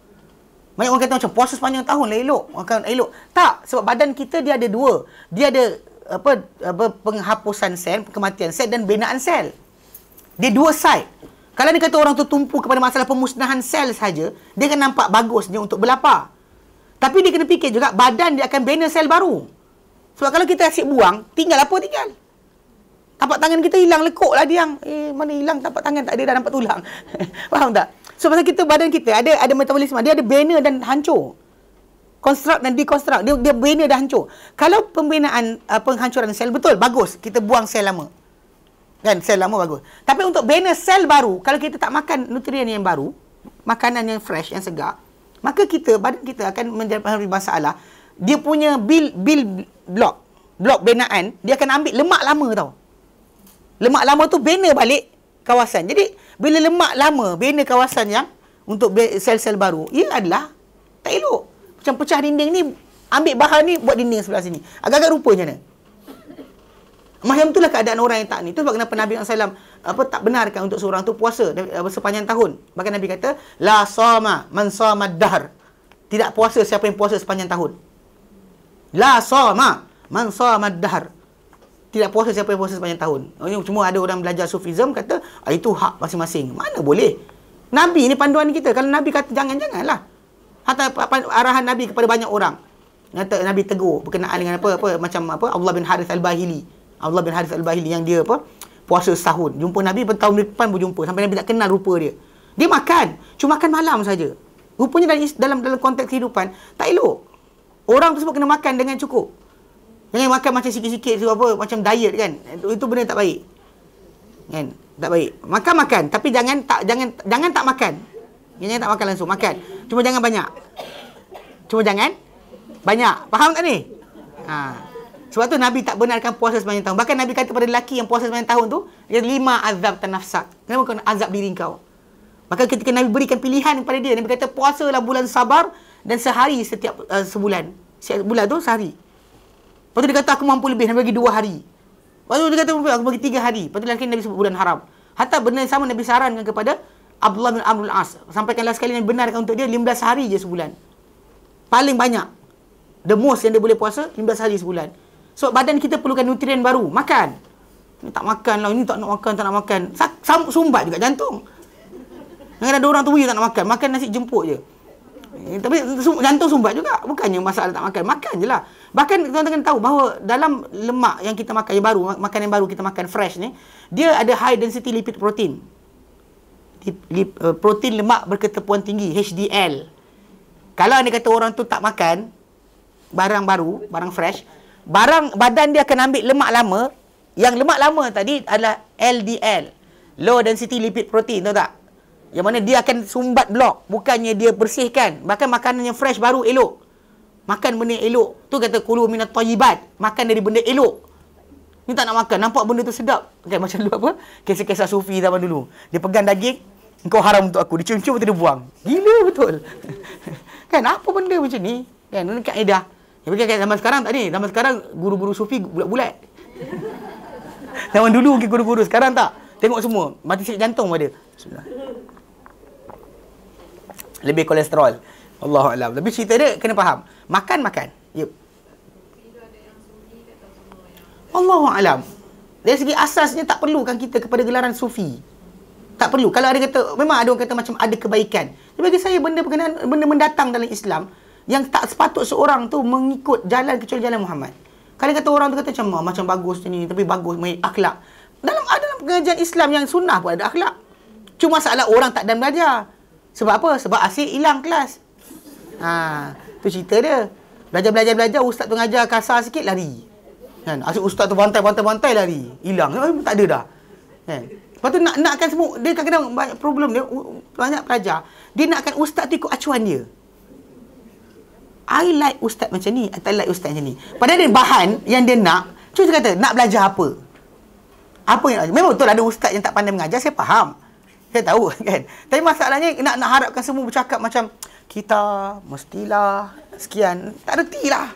Banyak orang kata macam puasa sepanjang tahun lah elok. kata elok. Tak, sebab badan kita dia ada dua. Dia ada apa, apa penghapusan sel, kematian sel dan binaan sel. Dia dua side. Kalau ni kata orang tu tumpu kepada masalah pemusnahan sel saja, dia akan nampak bagus dia untuk berlapar. Tapi dia kena fikir juga badan dia akan bina sel baru. Sebab kalau kita asyik buang, tinggal apa tinggal? apa tangan kita hilang lekuk lah dia yang eh mana hilang tapak tangan tak ada dah nampak tulang faham tak so pasal kita badan kita ada ada metabolisme dia ada bina dan hancur construct dan deconstruct dia dia bina dan hancur kalau pembinaan uh, penghancuran sel betul bagus kita buang sel lama kan sel lama bagus tapi untuk bina sel baru kalau kita tak makan nutrien yang baru makanan yang fresh yang segar maka kita badan kita akan menjadi masalah dia punya bil bil block block binaan dia akan ambil lemak lama tau lemak lama tu bina balik kawasan. Jadi bila lemak lama bina kawasan yang untuk sel-sel baru, ia adalah tak elok. Macam pecah dinding ni, ambil bahan ni buat dinding sebelah sini. Agak-agak rupa macam mana? Macam itulah keadaan orang yang tak ni. Itu sebab kenapa Nabi SAW apa, tak benarkan untuk seorang tu puasa apa, sepanjang tahun. Bahkan Nabi kata, La soma man soma dar. Tidak puasa siapa yang puasa sepanjang tahun. La soma man soma dar tidak puasa siapa yang puasa sepanjang tahun. Oh, ini cuma ada orang belajar sufism kata ah, itu hak masing-masing. Mana boleh? Nabi ini panduan kita. Kalau Nabi kata jangan janganlah. Hatta arahan Nabi kepada banyak orang. Kata Nabi tegur berkenaan dengan apa apa macam apa Allah bin Harith Al-Bahili. Allah bin Harith Al-Bahili yang dia apa puasa setahun. Jumpa Nabi bertahun depan jumpa. sampai Nabi tak kenal rupa dia. Dia makan, cuma makan malam saja. Rupanya dalam dalam konteks kehidupan tak elok. Orang tersebut kena makan dengan cukup. Jangan makan macam sikit-sikit tu apa, macam diet kan. Itu benda tak baik. Kan? Tak baik. Makan makan tapi jangan tak jangan jangan tak makan. Jangan tak makan langsung, makan. Cuma jangan banyak. Cuma jangan banyak. Faham tak ni? Ha. Sebab tu Nabi tak benarkan puasa sepanjang tahun. Bahkan Nabi kata kepada lelaki yang puasa sepanjang tahun tu, dia lima azab tanafsak. Kenapa kau nak azab diri kau? Bahkan ketika Nabi berikan pilihan kepada dia, Nabi kata puasalah bulan sabar dan sehari setiap uh, sebulan. Setiap bulan tu sehari. Lepas tu dia kata aku mampu lebih Nabi bagi dua hari Lepas tu dia kata aku bagi tiga hari Lepas tu lelaki Nabi sebut bulan haram Hatta benda yang sama Nabi sarankan kepada Abdullah bin Amrul As Sampaikanlah sekali Nabi benarkan untuk dia 15 hari je sebulan Paling banyak The most yang dia boleh puasa 15 hari sebulan So badan kita perlukan nutrien baru Makan Ini tak makan lah Ini tak nak makan Tak nak makan Sambut sumbat juga jantung Kadang-kadang ada orang tu Dia tak nak makan Makan nasi jemput je Eh, tapi jantung sumbat juga. Bukannya masalah tak makan. Makan je lah. Bahkan tuan-tuan kena tahu bahawa dalam lemak yang kita makan yang baru, makan yang baru kita makan fresh ni, dia ada high density lipid protein. Lip, uh, protein lemak berketepuan tinggi, HDL. Kalau anda kata orang tu tak makan barang baru, barang fresh, barang badan dia akan ambil lemak lama. Yang lemak lama tadi adalah LDL. Low density lipid protein, tahu tak? Yang mana dia akan sumbat blok. Bukannya dia bersihkan. Bahkan makanan yang fresh baru elok. Makan benda elok. Tu kata kulu minat tayyibat. Makan dari benda elok. Ni tak nak makan. Nampak benda tu sedap. Okay, macam dulu apa? Kisah-kisah sufi zaman dulu. Dia pegang daging. Engkau haram untuk aku. Dia cium-cium dia buang. Gila betul. kan apa benda macam ni? Kan ini kaedah. Ya bukan kan zaman sekarang tak ni. Zaman sekarang guru-guru sufi bulat-bulat. zaman dulu ke guru-guru sekarang tak? Tengok semua. Mati sakit jantung pada. Bismillah lebih kolesterol. Allahu a'lam. Lebih cerita dia kena faham. Makan makan. Yep. Allahu a'lam. Dari segi asasnya tak perlukan kita kepada gelaran sufi. Tak perlu. Kalau ada kata memang ada orang kata macam ada kebaikan. Tapi bagi saya benda berkenaan benda mendatang dalam Islam yang tak sepatut seorang tu mengikut jalan kecuali jalan Muhammad. Kalau kata orang tu kata macam ah, macam bagus ni tapi bagus main akhlak. Dalam ada dalam pengajian Islam yang sunnah pun ada akhlak. Cuma masalah orang tak dan belajar. Sebab apa? Sebab asyik hilang kelas. Ha, tu cerita dia. Belajar-belajar-belajar, ustaz tu ngajar kasar sikit, lari. Kan? Asyik ustaz tu bantai-bantai-bantai lari. Hilang. Eh, tak ada dah. Kan? Lepas tu nak, nakkan semua. Dia kadang-kadang banyak problem dia. Banyak pelajar. Dia nakkan ustaz tu ikut acuan dia. I like ustaz macam ni. I tak like ustaz macam ni. Padahal dia bahan yang dia nak. Cuma dia kata, nak belajar apa? Apa yang Memang betul ada ustaz yang tak pandai mengajar. Saya faham. Saya tahu kan. Tapi masalahnya nak nak harapkan semua bercakap macam kita mestilah sekian. Tak reti lah.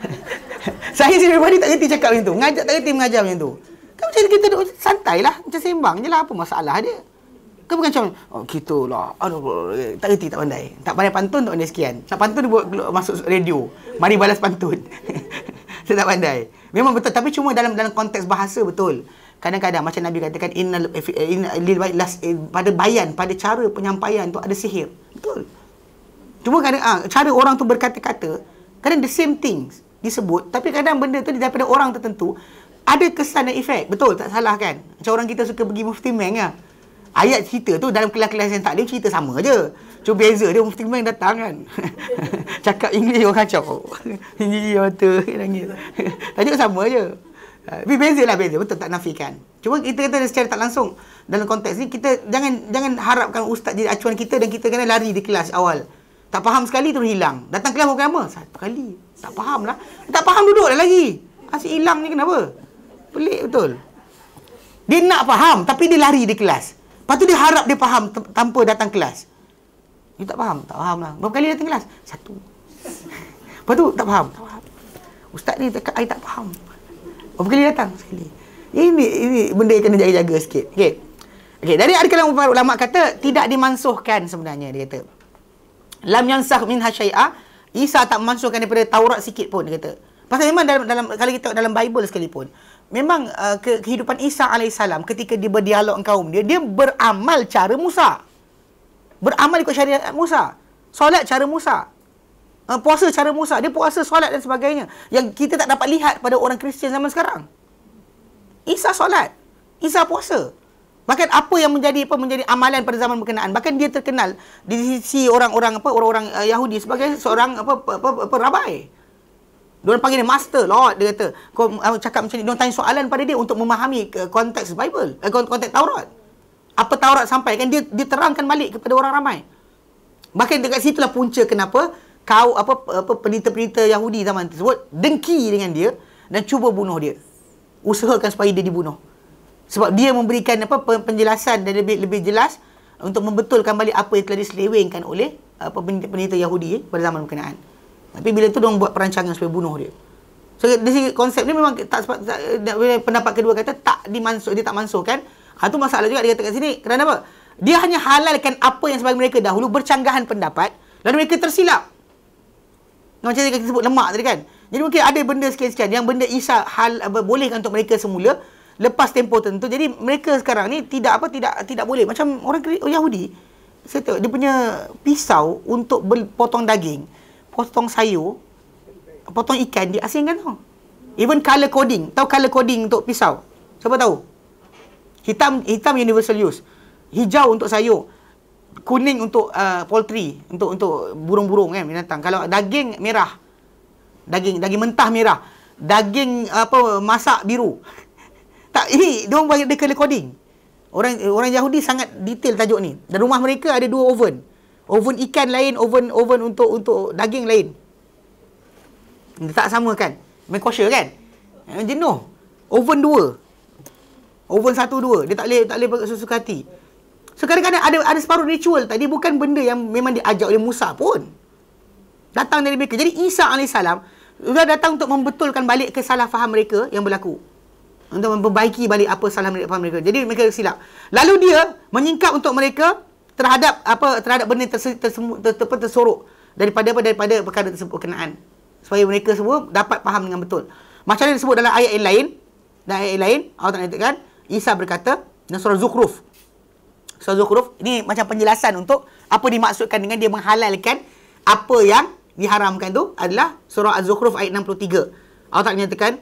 saya sendiri pribadi tak
reti cakap macam tu. Ngajak tak reti mengajar macam tu. Kan macam kita duduk santai lah. Macam sembang je lah. Apa masalah dia? Kan bukan macam, oh, kita lah. Aduh, tak reti tak pandai. Tak pandai pantun tak pandai sekian. Tak pantun dia buat masuk radio. Mari balas pantun. saya tak pandai. Memang betul. Tapi cuma dalam dalam konteks bahasa betul kadang-kadang macam Nabi katakan innal eh, eh, in, lil bayan las, eh, pada bayan pada cara penyampaian tu ada sihir betul cuma kadang ah, cara orang tu berkata-kata kadang the same things disebut tapi kadang benda tu daripada orang tertentu ada kesan dan efek betul tak salah kan macam orang kita suka pergi mufti meng ya? ayat cerita tu dalam kelas-kelas yang taklim cerita sama aje cuma beza dia mufti meng datang kan cakap English orang kacau ini dia mata nangis tajuk sama aje tapi eh, beza lah beza Betul tak nafikan Cuma kita kata secara tak langsung Dalam konteks ni Kita jangan jangan harapkan ustaz jadi acuan kita Dan kita kena lari di kelas awal Tak faham sekali terus hilang Datang kelas bukan lama Satu kali Tak faham lah Tak faham duduk lah lagi Asyik hilang ni kenapa Pelik betul Dia nak faham Tapi dia lari di kelas Lepas tu dia harap dia faham t- Tanpa datang kelas Dia tak faham Tak faham lah Berapa kali datang kelas Satu Lepas tu tak faham Tak faham Ustaz ni cakap, saya tak faham. Overkill datang sekali. Ini ini benda yang kena jaga-jaga sikit. okay. Okey, dari artikel ulama kata tidak dimansuhkan sebenarnya dia kata. Lam sah min hasyai'a Isa tak memansuhkan daripada Taurat sikit pun dia kata. Pasal memang dalam, dalam kalau kita dalam Bible sekalipun, memang uh, ke, kehidupan Isa alaihissalam ketika dia berdialog dengan kaum dia, dia beramal cara Musa. Beramal ikut syariat Musa. Solat cara Musa ha, puasa cara Musa, dia puasa solat dan sebagainya. Yang kita tak dapat lihat pada orang Kristian zaman sekarang. Isa solat, Isa puasa. Bahkan apa yang menjadi apa menjadi amalan pada zaman berkenaan. Bahkan dia terkenal di sisi orang-orang apa orang-orang uh, Yahudi sebagai seorang apa apa, apa, apa, apa rabai. Dia orang panggil dia master, Lord, dia kata. Kau uh, cakap macam ni, dia tanya soalan pada dia untuk memahami uh, konteks Bible, uh, konteks Taurat. Apa Taurat sampaikan, dia, dia terangkan balik kepada orang ramai. Bahkan dekat situlah punca kenapa kau apa apa pelita-pelita Yahudi zaman tersebut dengki dengan dia dan cuba bunuh dia. Usahakan supaya dia dibunuh. Sebab dia memberikan apa penjelasan dan lebih lebih jelas untuk membetulkan balik apa yang telah diselewengkan oleh apa pendeta Yahudi eh, pada zaman berkenaan. Tapi bila tu dong buat perancangan supaya bunuh dia. So dari segi konsep ni memang tak, tak, tak pendapat kedua kata tak dimansuh dia tak mansuhkan. Ha tu masalah juga dia kata kat sini. apa? Dia hanya halalkan apa yang sebagai mereka dahulu bercanggahan pendapat dan mereka tersilap macam yang kita sebut lemak tadi kan jadi mungkin ada benda sekian-sekian yang benda isa hal boleh untuk mereka semula lepas tempo tertentu jadi mereka sekarang ni tidak apa tidak tidak boleh macam orang Yahudi saya tahu, dia punya pisau untuk potong daging potong sayur potong ikan dia asingkan tau even color coding tahu color coding untuk pisau siapa tahu hitam hitam universal use hijau untuk sayur kuning untuk uh, poultry untuk untuk burung-burung kan binatang kalau daging merah daging daging mentah merah daging apa masak biru tak ini dia bagi dia color orang orang Yahudi sangat detail tajuk ni dan rumah mereka ada dua oven oven ikan lain oven oven untuk untuk daging lain dia tak sama kan main kosher kan jenuh oven dua oven satu dua dia tak boleh tak boleh susu kati. So kadang-kadang ada ada separuh ritual tadi bukan benda yang memang diajak oleh Musa pun. Datang dari mereka. Jadi Isa AS sudah datang untuk membetulkan balik kesalah mereka yang berlaku. Untuk memperbaiki balik apa salah mereka faham mereka. Jadi mereka silap. Lalu dia menyingkap untuk mereka terhadap apa terhadap benda tersebut ter, ter, ter, tersorok daripada apa daripada perkara tersebut kenaan supaya mereka semua dapat faham dengan betul. Macam yang disebut dalam ayat yang lain, dalam ayat yang lain, Allah Taala kan Isa berkata, surah Zukhruf." suatu huruf ini macam penjelasan untuk apa dimaksudkan dengan dia menghalalkan apa yang diharamkan tu adalah surah az-zukhruf ayat 63 Allah tak menyatakan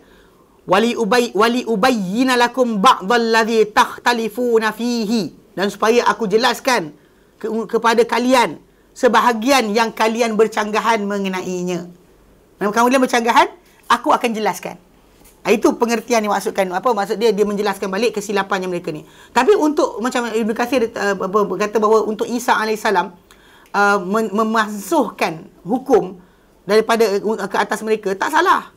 wali ubay wali ubayyin lakum ba'dallazi takhtalifuna fihi dan supaya aku jelaskan ke- kepada kalian sebahagian yang kalian bercanggahan mengenainya. Memang kamu dia bercanggahan, aku akan jelaskan. Ah, itu pengertian yang maksudkan apa maksud dia dia menjelaskan balik kesilapan yang mereka ni. Tapi untuk macam Ibnu Kathir uh, berkata bahawa untuk Isa alaihissalam uh, eh, memasuhkan hukum daripada ke atas mereka tak salah.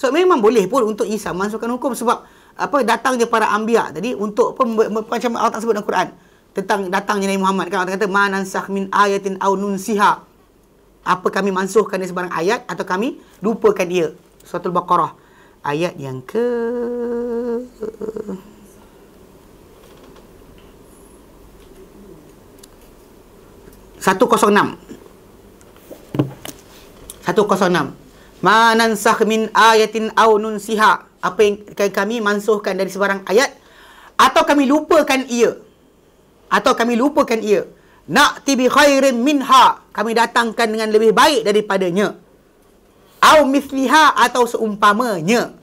So memang boleh pun untuk Isa masukkan hukum sebab apa datangnya para anbiya tadi untuk apa, macam Allah tak sebut dalam Quran tentang datangnya Nabi Muhammad kan Allah kata manansakh min ayatin aw nunsiha apa kami mansuhkan dia sebarang ayat atau kami lupakan dia suratul baqarah ayat yang ke satu kosong enam satu kosong enam manan sahmin ayatin awnun siha apa yang kami mansuhkan dari sebarang ayat atau kami lupakan ia atau kami lupakan ia nak tibi khairin minha kami datangkan dengan lebih baik daripadanya au mithliha atau seumpamanya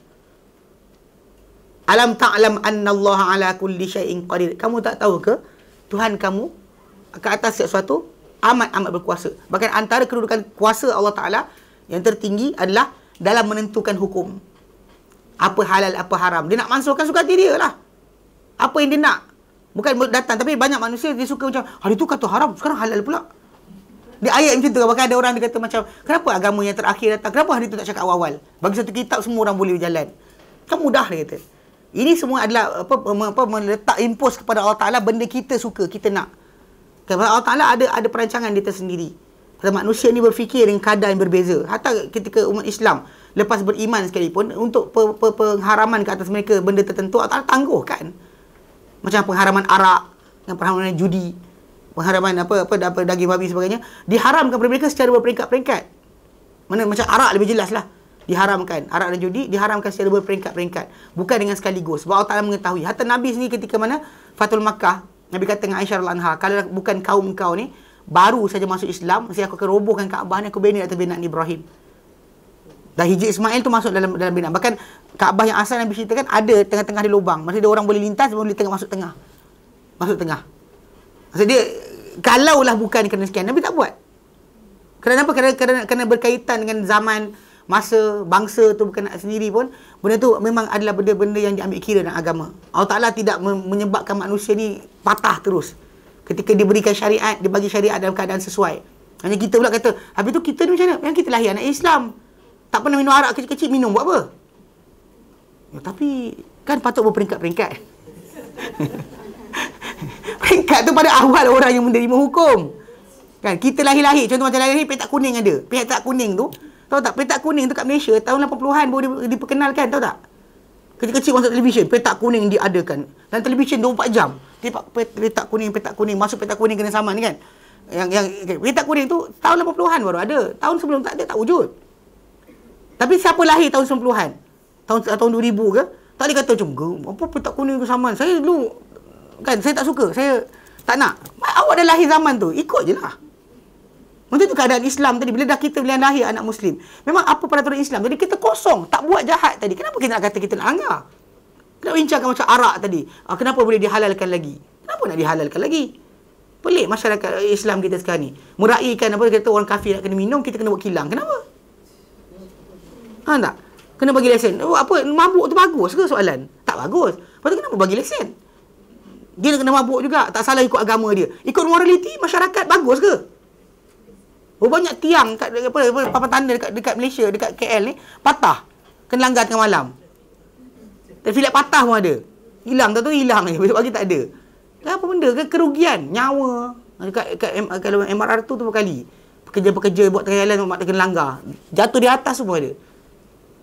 Alam ta'lam anna Allah ala kulli syai'in qadir. Kamu tak tahu ke Tuhan kamu ke atas sesuatu amat-amat berkuasa. Bahkan antara kedudukan kuasa Allah Ta'ala yang tertinggi adalah dalam menentukan hukum. Apa halal, apa haram. Dia nak mansuhkan suka hati dia lah. Apa yang dia nak. Bukan datang. Tapi banyak manusia dia suka macam, hari itu kata haram, sekarang halal pula. Di ayat macam tu. Bahkan ada orang dia kata macam, kenapa agama yang terakhir datang? Kenapa hari itu tak cakap awal-awal? Bagi satu kitab semua orang boleh berjalan. Kamu dah dia kata. Ini semua adalah apa, apa meletak impos kepada Allah Taala benda kita suka, kita nak. Kepada kan? Allah Taala ada ada perancangan dia tersendiri. Pada manusia ni berfikir dengan kadar yang berbeza. Hatta ketika umat Islam lepas beriman sekalipun untuk pe, pe, pengharaman ke atas mereka benda tertentu Allah Taala tangguh kan? Macam pengharaman arak, pengharaman judi, pengharaman apa apa, apa daging babi sebagainya diharamkan kepada mereka secara berperingkat-peringkat. Mana macam arak lebih jelas lah diharamkan arak dan judi diharamkan secara berperingkat-peringkat bukan dengan sekaligus sebab Allah Taala mengetahui hatta Nabi sendiri ketika mana Fatul Makkah Nabi kata dengan Aisyah Al-Anha kalau bukan kaum kau ni baru saja masuk Islam mesti aku akan robohkan Kaabah ni aku bina atas bina Ibrahim dan Hijri Ismail tu masuk dalam dalam bina bahkan Kaabah yang asal Nabi ceritakan ada tengah-tengah di lubang maksudnya dia orang boleh lintas boleh tengah masuk tengah masuk tengah maksudnya dia kalaulah bukan kerana sekian Nabi tak buat kerana apa? Kerana, kerana, kerana berkaitan dengan zaman masa, bangsa tu bukan nak sendiri pun benda tu memang adalah benda-benda yang diambil kira dalam agama. Allah Ta'ala tidak menyebabkan manusia ni patah terus ketika diberikan syariat, dia bagi syariat dalam keadaan sesuai. Hanya kita pula kata, habis tu kita ni macam mana? Yang kita lahir anak Islam. Tak pernah minum arak kecil-kecil, minum buat apa? Ya, tapi kan patut berperingkat-peringkat. peringkat tu pada awal orang yang menerima hukum. Kan kita lahir-lahir, contoh macam lahir-lahir petak kuning ada. Petak kuning tu Tahu tak petak kuning tu kat Malaysia tahun 80-an baru diperkenalkan tahu tak? Kecil-kecil masuk televisyen, petak kuning diadakan. Dan televisyen 24 jam. Tiba petak kuning, petak kuning, masuk petak kuning kena saman kan. Yang yang okay. petak kuning tu tahun 80-an baru ada. Tahun sebelum tak ada tak wujud. Tapi siapa lahir tahun 90-an? Tahun tahun 2000 ke? Tak boleh kata macam, apa petak kuning tu saman? Saya dulu, kan, saya tak suka. Saya tak nak. Awak dah lahir zaman tu. Ikut je lah. Maksud itu keadaan Islam tadi bila dah kita bila lahir anak muslim. Memang apa peraturan Islam? Jadi kita kosong, tak buat jahat tadi. Kenapa kita nak kata kita langgar? Kita bincangkan macam arak tadi. Ah, kenapa boleh dihalalkan lagi? Kenapa nak dihalalkan lagi? Pelik masyarakat Islam kita sekarang ni. Meraihkan apa kita orang kafir nak kena minum, kita kena buat kilang. Kenapa? Ha tak? Kena bagi lesen. Oh, apa mabuk tu bagus ke soalan? Tak bagus. Lepas tu kenapa bagi lesen? Dia kena mabuk juga. Tak salah ikut agama dia. Ikut moraliti masyarakat bagus ke? Oh, banyak tiang kat apa, apa papan tanda dekat dekat Malaysia dekat KL ni patah kena langgar tengah malam. Terfilat patah pun ada. Hilang tu tu hilang je. Bagi tak ada. Kan apa benda ke kerugian nyawa dekat, dekat M, kalau MRR tu tu berkali. Pekerja-pekerja buat tengah jalan mak kena langgar. Jatuh di atas semua ada.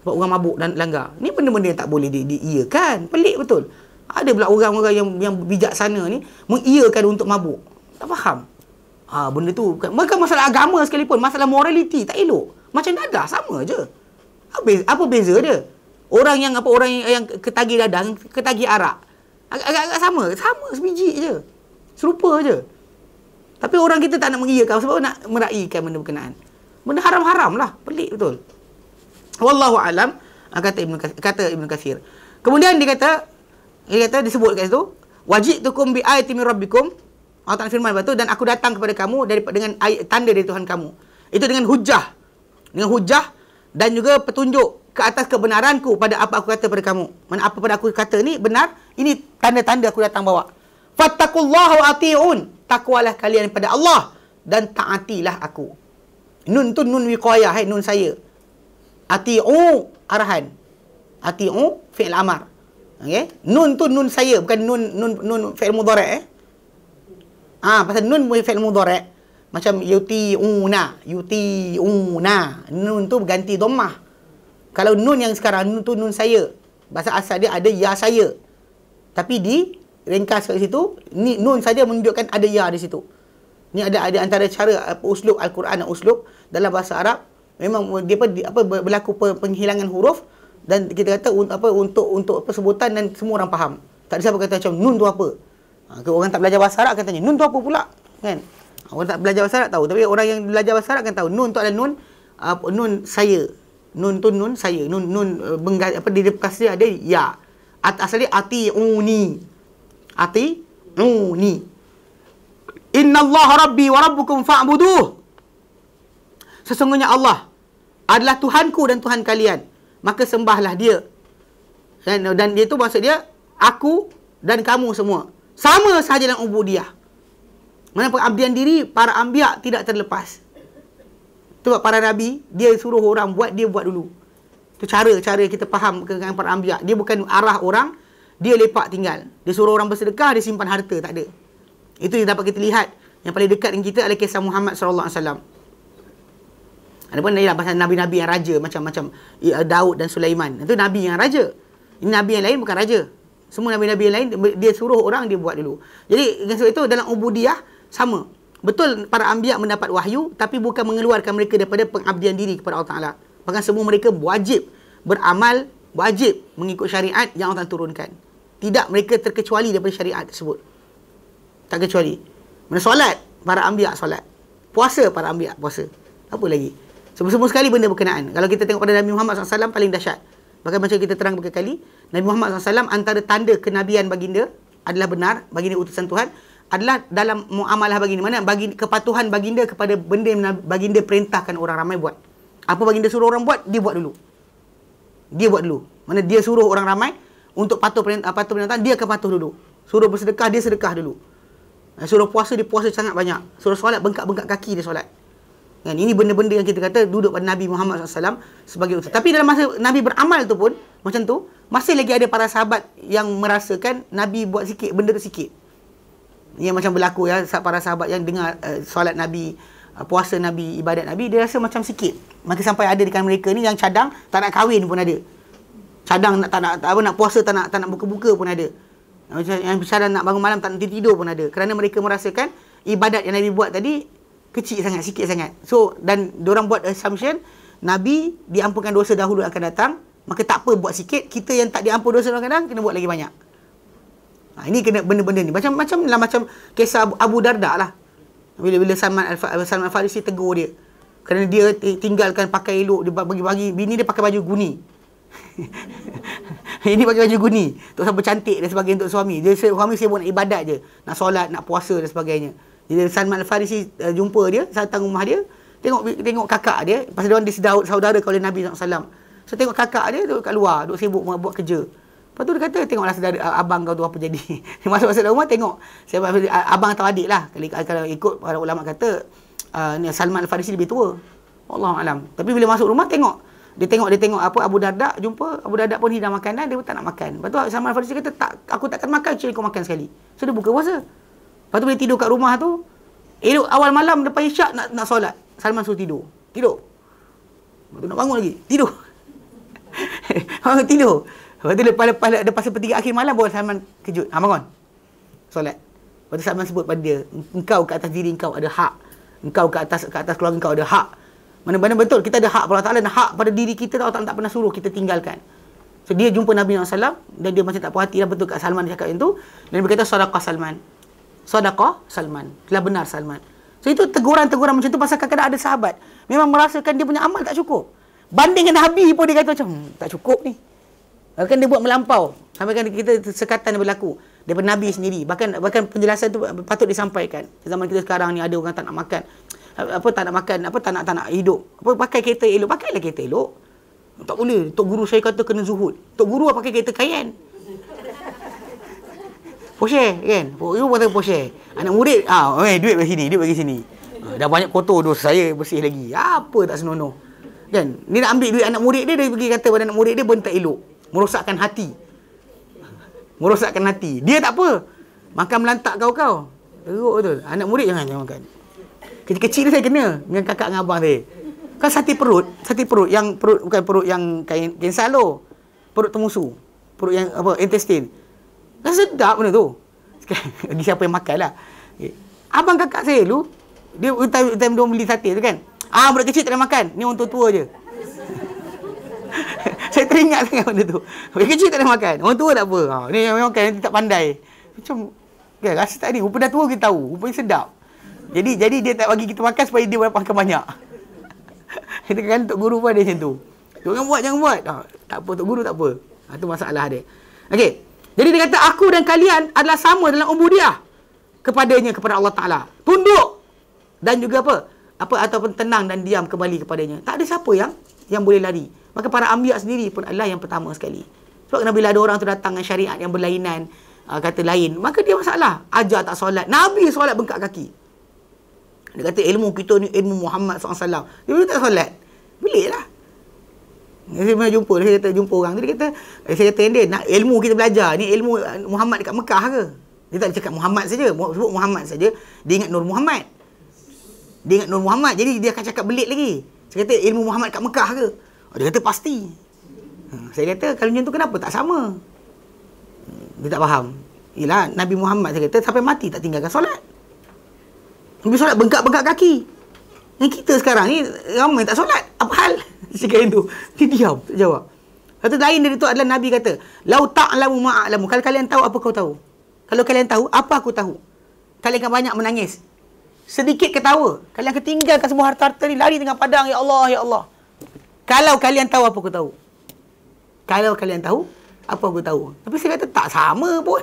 Sebab orang mabuk dan langgar. Ni benda-benda yang tak boleh di, di kan. Pelik betul. Ada pula orang-orang yang yang bijaksana ni mengiyakan untuk mabuk. Tak faham. Ha, benda tu bukan. Bukan masalah agama sekalipun. Masalah morality. Tak elok. Macam dadah. Sama je. Apa, apa beza dia? Orang yang apa orang yang, yang ketagih dadah, ketagih arak. Agak-agak sama. Sama. Sebiji je. Serupa je. Tapi orang kita tak nak mengiyakan sebab nak meraihkan benda berkenaan. Benda haram-haram lah. Pelik betul. Wallahu alam ha, kata Ibn kata Ibn Kasir. Kemudian dia kata dia kata disebut kat situ wajib tukum bi ayati min rabbikum Allah Ta'ala firman lepas tu Dan aku datang kepada kamu dari, Dengan ayat, tanda dari Tuhan kamu Itu dengan hujah Dengan hujah Dan juga petunjuk Ke atas kebenaranku Pada apa aku kata pada kamu Mana apa pada aku kata ni Benar Ini tanda-tanda aku datang bawa Fattakullahu ati'un Takwalah kalian pada Allah Dan ta'atilah aku Nun tu nun wiqayah hai, Nun saya Ati'u arahan Ati'u fi'il amar okay? Nun tu nun saya Bukan nun nun, nun fi'il mudara' eh? Ah ha, pasal nun fi'il mudhari. Macam yuti una, yuti una. Nun tu ganti dhammah. Kalau nun yang sekarang nun tu nun saya. Bahasa asal dia ada ya saya. Tapi di ringkas kat situ ni nun saja menunjukkan ada ya di situ. Ni ada ada antara cara apa, uslub al-Quran dan uslub dalam bahasa Arab memang dia apa, apa berlaku penghilangan huruf dan kita kata apa untuk untuk persebutan dan semua orang faham. Tak ada siapa kata macam nun tu apa. Ha, orang tak belajar bahasa Arab akan tanya, nun tu apa pula? Kan? Ha, orang tak belajar bahasa Arab tahu. Tapi orang yang belajar bahasa Arab akan tahu, nun tu adalah nun, uh, nun saya. Nun tu nun saya. Nun, nun uh, bengga, apa, di bekas dia ada ya. At, asal dia ati'uni. Ati'uni. Inna Allah Rabbi wa Rabbukum fa'buduh. Sesungguhnya Allah adalah Tuhanku dan Tuhan kalian. Maka sembahlah dia. Dan, dan dia tu maksud dia, aku dan kamu semua. Sama sahaja dengan ubudiah. Mana pengabdian diri, para ambiak tidak terlepas. Sebab para nabi, dia suruh orang buat, dia buat dulu. Itu cara-cara kita faham dengan para ambiak. Dia bukan arah orang, dia lepak tinggal. Dia suruh orang bersedekah, dia simpan harta, tak ada. Itu yang dapat kita lihat. Yang paling dekat dengan kita adalah kisah Muhammad SAW. Ada pun ialah bahasa nabi-nabi yang raja macam-macam ya, Daud dan Sulaiman. Itu nabi yang raja. Ini nabi yang lain bukan raja semua nabi-nabi lain dia suruh orang dia buat dulu. Jadi dengan sebab itu dalam ubudiah sama. Betul para anbiya mendapat wahyu tapi bukan mengeluarkan mereka daripada pengabdian diri kepada Allah Taala. Bahkan semua mereka wajib beramal, wajib mengikut syariat yang Allah turunkan. Tidak mereka terkecuali daripada syariat tersebut. Tak kecuali. Mana solat? Para anbiya solat. Puasa para anbiya puasa. Apa lagi? Semua-semua sekali benda berkenaan. Kalau kita tengok pada Nabi Muhammad SAW paling dahsyat. Bahkan macam kita terang beberapa kali, Nabi Muhammad SAW antara tanda kenabian baginda adalah benar, baginda utusan Tuhan, adalah dalam muamalah baginda. Mana bagi, kepatuhan baginda kepada benda yang baginda perintahkan orang ramai buat. Apa baginda suruh orang buat, dia buat dulu. Dia buat dulu. Mana dia suruh orang ramai untuk patuh perintah, patuh perintah, dia akan patuh dulu. Suruh bersedekah, dia sedekah dulu. Eh, suruh puasa, dia puasa sangat banyak. Suruh solat, bengkak-bengkak kaki dia solat. Dan ini benda-benda yang kita kata duduk pada Nabi Muhammad SAW sebagai utusan. Tapi dalam masa Nabi beramal tu pun, macam tu, masih lagi ada para sahabat yang merasakan Nabi buat sikit, benda tu sikit. Ini macam berlaku ya, para sahabat yang dengar uh, solat Nabi, uh, puasa Nabi, ibadat Nabi, dia rasa macam sikit. Maka sampai ada dekat mereka ni yang cadang tak nak kahwin pun ada. Cadang nak, tak nak, tak apa, nak puasa tak nak, nak buka-buka pun ada. Yang cadang nak bangun malam tak nak tidur pun ada. Kerana mereka merasakan ibadat yang Nabi buat tadi kecil sangat sikit sangat so dan orang buat assumption nabi diampunkan dosa dahulu akan datang maka tak apa buat sikit kita yang tak diampun dosa dahulu akan datang kena buat lagi banyak ha, ini kena benda-benda ni macam macam lah macam kisah Abu Darda lah bila bila Salman Al Salman Farisi tegur dia kerana dia tinggalkan pakai elok dia bagi-bagi bini dia pakai baju guni ini pakai baju guni Tok siapa cantik dan sebagainya untuk suami Dia suami sibuk nak ibadat je Nak solat, nak puasa dan sebagainya bila Salman Farisi uh, eh, jumpa dia, saya datang rumah dia, tengok tengok kakak dia, pasal dia orang disedaut saudara kalau Nabi SAW. So tengok kakak dia tu kat luar, duduk sibuk buat, buat kerja. Lepas tu dia kata, tengoklah saudara, abang kau tu apa jadi. dia masuk masuk rumah, tengok. Siapa, abang atau adik lah. Kalau, kalau ikut, para ulama kata, uh, ni Salman Farisi lebih tua. Allah Alam. Tapi bila masuk rumah, tengok. Dia tengok, dia tengok apa, Abu Darda jumpa. Abu Darda pun hidang makanan, dia pun tak nak makan. Lepas tu Salman Farisi kata, tak, aku takkan makan, cuman kau makan sekali. So dia buka puasa. Lepas tu bila tidur kat rumah tu, elok awal malam depan isyak nak nak solat. Salman suruh tidur. Tidur. Lepas tu nak bangun lagi. Tidur. bangun tidur. Lepas tu lepas, lepas, lepas, lepas sepertiga akhir malam baru Salman kejut. Ha, bangun. Solat. Lepas tu Salman sebut pada dia, engkau kat atas diri engkau ada hak. Engkau kat atas kat atas keluarga engkau ada hak. Mana-mana betul kita ada hak pada Allah Ta'ala dan hak pada diri kita Allah Ta'ala tak pernah suruh kita tinggalkan. So dia jumpa Nabi Muhammad SAW dan dia masih tak puas hati lah betul kat Salman dia cakap yang tu. Dan dia berkata, Salaqah Salman sadaqah Salman. Telah benar Salman. So itu teguran-teguran macam tu pasal kadang-kadang ada sahabat memang merasakan dia punya amal tak cukup. Banding dengan Nabi pun dia kata macam hm, tak cukup ni. Bahkan dia buat melampau. Sampai kan kita sekatan berlaku daripada Nabi sendiri. Bahkan bahkan penjelasan tu patut disampaikan. Zaman kita sekarang ni ada orang tak nak makan. Apa tak nak makan, apa tak nak tak nak hidup. Apa pakai kereta elok, pakailah kereta elok. Tak boleh. Tok guru saya kata kena zuhud. Tok guru pakai kereta kayen. Poshe kan? You pun tahu poshe. Anak murid, ah, ha, eh, duit bagi sini, duit bagi sini. Ha, dah banyak kotor dosa saya bersih lagi. Apa tak senonoh. Kan? Ni nak ambil duit anak murid dia, dia pergi kata pada anak murid dia, benda tak elok. Merosakkan hati. Merosakkan hati. Dia tak apa. Makan melantak kau-kau. Teruk betul. Anak murid jangan, jangan makan. Kecil-kecil saya kena dengan kakak dengan abang saya. Kan sati perut, sati perut yang perut bukan perut yang kain kain salo. Perut temusu. Perut yang apa? Intestine. Dah sedap mana tu. Lagi siapa yang makan lah. Okay. Eh, abang kakak saya dulu, dia time, time dia beli sate tu kan. Ah, budak kecil tak boleh makan. Ni orang tua-tua je. saya teringat dengan benda tu. Budak kecil tak boleh makan. Orang tua tak apa. Ha, ni yang makan, nanti tak pandai. Macam, kan, rasa tak ni. Rupa dah tua kita tahu. Rupanya sedap. Jadi jadi dia tak bagi kita makan supaya dia boleh makan banyak. kita kan untuk Guru pun ada macam tu. Jangan buat, jangan buat. Ha, tak apa, untuk Guru tak apa. Itu ha, masalah dia. Okay. Jadi dia kata aku dan kalian adalah sama dalam ubudiah kepadanya kepada Allah Taala. Tunduk dan juga apa? Apa ataupun tenang dan diam kembali kepadanya. Tak ada siapa yang yang boleh lari. Maka para ambiak sendiri pun adalah yang pertama sekali. Sebab kena bila ada orang tu datang dengan syariat yang berlainan, uh, kata lain, maka dia masalah. Ajar tak solat. Nabi solat bengkak kaki. Dia kata ilmu kita ni ilmu Muhammad SAW. Dia tak solat. Belik lah. Saya pernah jumpa, saya kata jumpa orang tu, dia kata, eh, saya kata dia, nak ilmu kita belajar, ni ilmu eh, Muhammad dekat Mekah ke? Dia tak cakap Muhammad saja, sebut Muhammad saja, dia ingat Nur Muhammad. Dia ingat Nur Muhammad, jadi dia akan cakap belit lagi. Saya kata, ilmu Muhammad dekat Mekah ke? Oh, dia kata, pasti. Ha, saya kata, kalau macam tu kenapa tak sama? Dia tak faham. Yelah, Nabi Muhammad saya kata, sampai mati tak tinggalkan solat. Nabi solat bengkak-bengkak kaki. Yang kita sekarang ni, ramai tak solat. Apa hal? Sikit rindu. Dia diam, tak jawab. Satu lain dari itu adalah Nabi kata, Lau ta'lamu ma'alamu. Kalau kalian tahu, apa kau tahu? Kalau kalian tahu, apa aku tahu? Kalian akan banyak menangis. Sedikit ketawa. Kalian akan tinggalkan semua harta-harta ni, lari dengan padang. Ya Allah, ya Allah. Kalau kalian tahu, apa aku tahu? Kalau kalian tahu, apa aku tahu? Tapi saya kata, tak sama pun.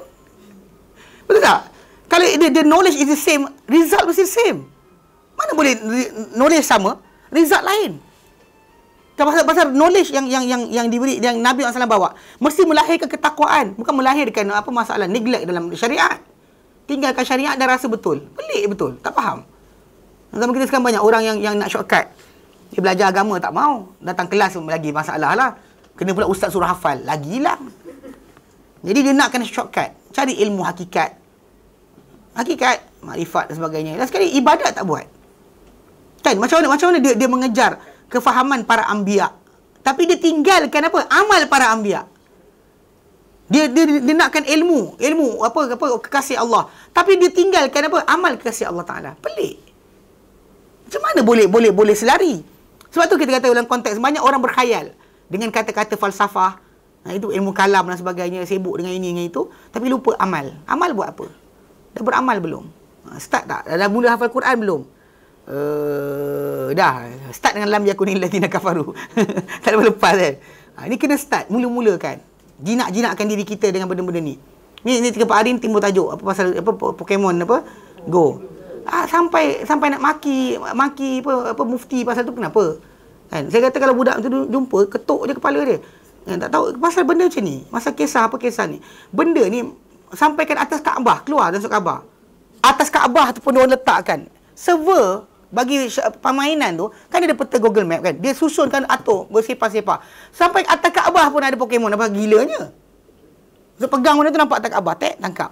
Betul tak? Kalau the, the knowledge is the same, result mesti same. Mana boleh knowledge sama, result lain. Kan pasal, pasal knowledge yang yang yang yang diberi yang Nabi SAW bawa mesti melahirkan ketakwaan bukan melahirkan apa masalah neglect dalam syariat tinggalkan syariat dan rasa betul pelik betul tak faham zaman kita sekarang banyak orang yang yang nak shortcut dia belajar agama tak mau datang kelas lagi masalah lah kena pula ustaz suruh hafal lagi hilang jadi dia nak kena shortcut cari ilmu hakikat hakikat makrifat dan sebagainya dan sekali ibadat tak buat kan macam mana macam mana dia, dia mengejar kefahaman para ambia. Tapi dia tinggalkan apa? Amal para ambia. Dia, dia, dia nakkan ilmu. Ilmu apa, apa kekasih Allah. Tapi dia tinggalkan apa? Amal kekasih Allah Ta'ala. Pelik. Macam mana boleh boleh boleh selari? Sebab tu kita kata dalam konteks banyak orang berkhayal dengan kata-kata falsafah. Nah, itu ilmu kalam dan sebagainya. Sibuk dengan ini dengan itu. Tapi lupa amal. Amal buat apa? Dah beramal belum? Ha, start tak? Dah mula hafal Quran belum? uh, dah start dengan lam yakunil ladina kafaru tak boleh lepas kan ha, ini kena start mula-mula kan jinak-jinakkan diri kita dengan benda-benda ni ni ni tiga hari ni timbul tajuk apa pasal apa pokemon apa go ha, sampai sampai nak maki maki apa apa mufti pasal tu kenapa kan saya kata kalau budak tu jumpa ketuk je kepala dia kan tak tahu pasal benda macam ni masa kisah apa kisah ni benda ni sampaikan atas Kaabah keluar dan masuk Kaabah atas Kaabah tu pun dia letakkan server bagi permainan tu kan ada peta Google Map kan dia susunkan atur bersepah-sepah sampai atas Kaabah pun ada Pokemon apa gilanya so pegang benda tu nampak atas Kaabah tak tangkap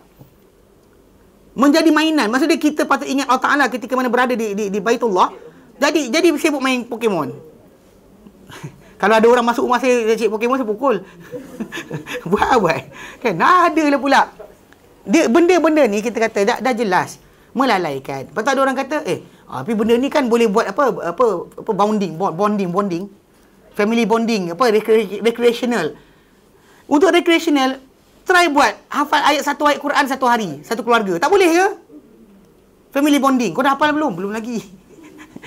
menjadi mainan maksudnya kita patut ingat Allah Taala ketika mana berada di di, di Baitullah jadi jadi sibuk main Pokemon kalau ada orang masuk rumah saya cek Pokemon saya pukul buat apa eh? kan ada lah pula dia benda-benda ni kita kata dah, dah jelas melalaikan. Patut ada orang kata, eh, Ha, tapi benda ni kan boleh buat apa apa apa bonding bonding bonding family bonding apa recreational untuk recreational try buat hafal ayat satu ayat Quran satu hari satu keluarga tak boleh ke family bonding kau dah hafal belum belum lagi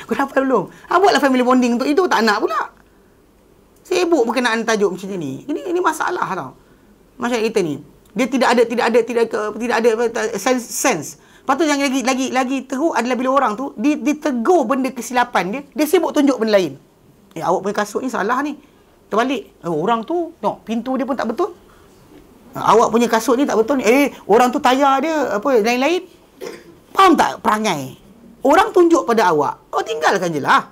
kau dah hafal belum ha buatlah family bonding untuk itu tak nak pula sibuk berkenaan tajuk macam ni ini ini masalah tau macam kita ni dia tidak ada tidak ada tidak tidak ada sense sense Lepas tu yang lagi lagi lagi teruk adalah bila orang tu ditegur benda kesilapan dia, dia sibuk tunjuk benda lain. Eh awak punya kasut ni salah ni. Terbalik. Eh, orang tu tengok pintu dia pun tak betul. Awak punya kasut ni tak betul ni. Eh orang tu tayar dia apa lain-lain. Faham tak perangai? Orang tunjuk pada awak, kau tinggalkan je lah.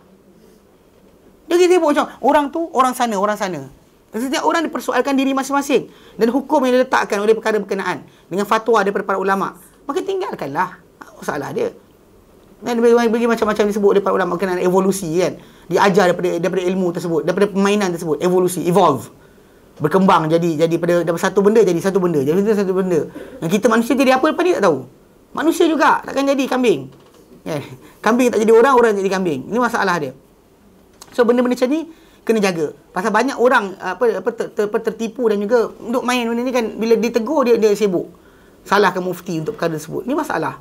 Dia kira sibuk macam, orang tu, orang sana, orang sana. Setiap orang dipersoalkan diri masing-masing. Dan hukum yang diletakkan oleh perkara berkenaan. Dengan fatwa daripada para ulama' maka tinggalkanlah apa salah dia dan bagi macam-macam disebut daripada ulama kena evolusi kan diajar daripada daripada ilmu tersebut daripada permainan tersebut evolusi evolve berkembang jadi jadi pada daripada satu benda jadi satu benda jadi satu, satu benda dan kita manusia jadi apa lepas ni tak tahu manusia juga takkan jadi kambing kan kambing tak jadi orang orang jadi kambing ini masalah dia so benda-benda macam ni kena jaga pasal banyak orang apa apa ter, ter, ter, tertipu dan juga untuk main benda ni kan bila ditegur dia dia sibuk salahkan mufti untuk perkara tersebut. Ini masalah.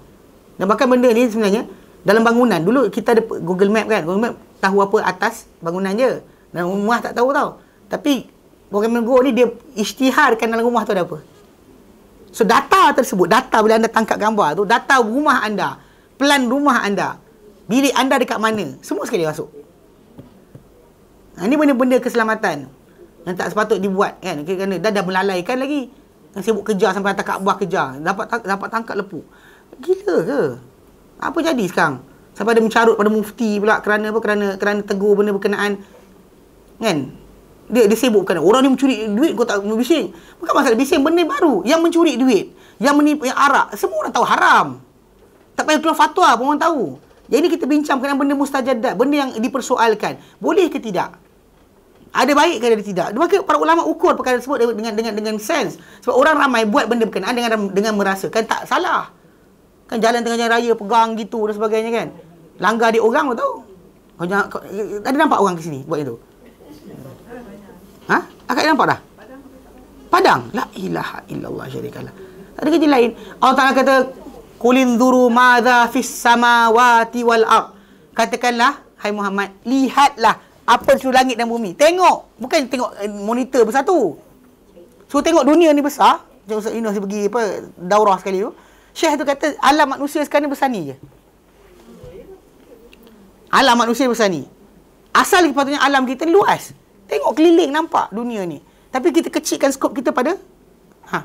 Dan bahkan benda ni sebenarnya dalam bangunan. Dulu kita ada Google Map kan. Google Map tahu apa atas bangunan je. Dan rumah tak tahu tau. Tapi program Go ni dia isytiharkan dalam rumah tu ada apa. So data tersebut, data bila anda tangkap gambar tu, data rumah anda, plan rumah anda, bilik anda dekat mana, semua sekali masuk. Ini ha, benda-benda keselamatan yang tak sepatut dibuat kan. Okay, dah melalaikan lagi yang sibuk kejar sampai atas Kaabah kejar. Dapat dapat tangkap lepuk. Gila ke? Apa jadi sekarang? Sampai ada mencarut pada mufti pula kerana apa? Kerana kerana tegur benda berkenaan kan? Dia dia sibuk kan. Orang ni mencuri duit kau tak bising. Bukan masalah bising benda baru. Yang mencuri duit, yang menipu yang arak, semua orang tahu haram. Tak payah keluar fatwa pun orang tahu. Jadi kita bincang kerana benda mustajadat, benda yang dipersoalkan. Boleh ke tidak? ada baik ke ada tidak maka para ulama ukur perkara tersebut dengan dengan dengan sense sebab orang ramai buat benda berkenaan dengan dengan merasakan tak salah kan jalan tengah jalan raya pegang gitu dan sebagainya kan langgar dia orang kau tahu kau jangan ada nampak orang ke sini buat itu ha akak nampak dah padang la ilaha illallah syarikalah ada kerja lain Allah Taala kata kulin dhuru madza fis samawati wal ard katakanlah hai Muhammad lihatlah apa seluruh langit dan bumi. Tengok. Bukan tengok eh, monitor bersatu. So tengok dunia ni besar. Macam Ustaz Yunus pergi apa, daurah sekali tu. Syekh tu kata alam manusia sekarang ni bersani je. Alam manusia besar ni. Asal sepatutnya alam kita luas. Tengok keliling nampak dunia ni. Tapi kita kecilkan skop kita pada ha,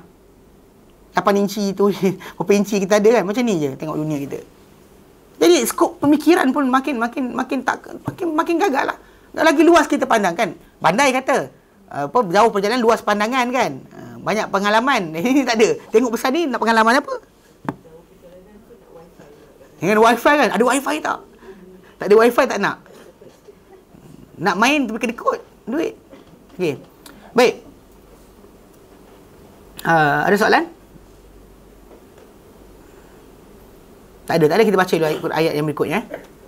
8 inci tu, berapa inci kita ada kan. Macam ni je tengok dunia kita. Jadi skop pemikiran pun makin makin makin tak makin makin gagal lah. Lagi luas kita pandang kan. Pandai kata. Apa, jauh perjalanan luas pandangan kan. Ah, banyak pengalaman. Ini tak ada. Tengok besar ni nak pengalaman apa? Dengan wifi kan? Ada wifi tak? Tak ada wifi tak nak? Nak main tapi kena kod duit. Okay, Baik. Uh, ada soalan? Tak ada, tak ada kita baca dulu ayat, ayat yang berikutnya eh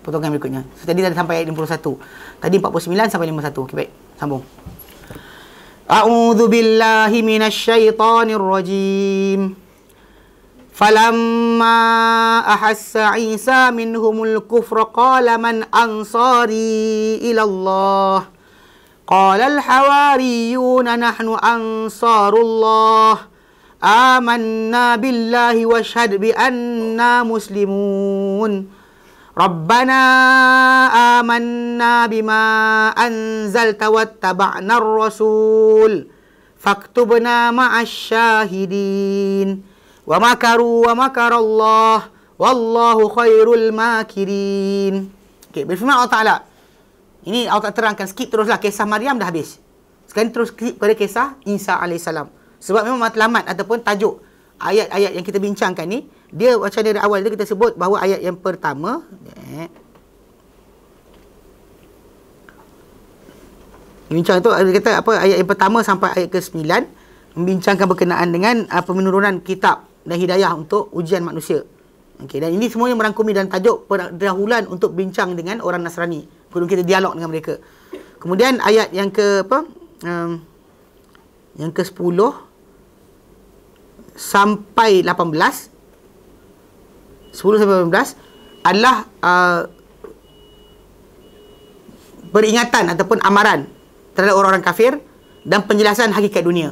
potongan berikutnya. So, tadi dah sampai ayat 51. Tadi 49 sampai 51. Okey baik. Sambung. A'udzu billahi minasyaitonir rajim. Falamma ahassa Isa minhumul kufra qala man ansari ila Allah. Qala al-hawariyuna nahnu ansarullah. Amanna billahi wa washhad bi anna muslimun. Rabbana ربنا آمنا بما أنزلت واتبعنا الرسول فاكتبنا مع wa ومكروا ومكر الله والله khairul makirin. Okay, berfirman Allah Ta'ala Ini Allah Ta'ala terangkan Skip teruslah Kisah Maryam dah habis Sekarang terus skip pada kisah Isa AS Sebab memang matlamat Ataupun tajuk Ayat-ayat yang kita bincangkan ni dia macam dari awal tu kita sebut bahawa ayat yang pertama eh, Bincang tu ada kata apa ayat yang pertama sampai ayat ke sembilan membincangkan berkenaan dengan uh, penurunan kitab dan hidayah untuk ujian manusia. Okey dan ini semuanya merangkumi dalam tajuk perdahulan untuk bincang dengan orang Nasrani. Kemudian kita dialog dengan mereka. Kemudian ayat yang ke apa? Um, yang ke sepuluh sampai lapan belas. 10 sampai 15 adalah uh, peringatan ataupun amaran terhadap orang-orang kafir dan penjelasan hakikat dunia.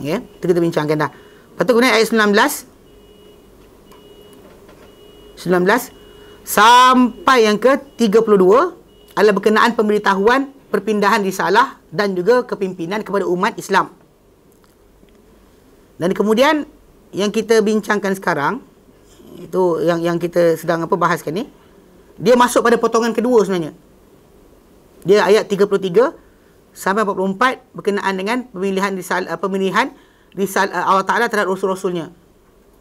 Okey, itu kita bincangkan dah. Lepas tu kemudian ayat 19 19 sampai yang ke 32 adalah berkenaan pemberitahuan perpindahan risalah dan juga kepimpinan kepada umat Islam. Dan kemudian yang kita bincangkan sekarang itu yang yang kita sedang apa bahaskan ni dia masuk pada potongan kedua sebenarnya dia ayat 33 sampai 44 berkenaan dengan pemilihan risal, pemilihan risal, eh, Allah Taala terhadap rasul-rasulnya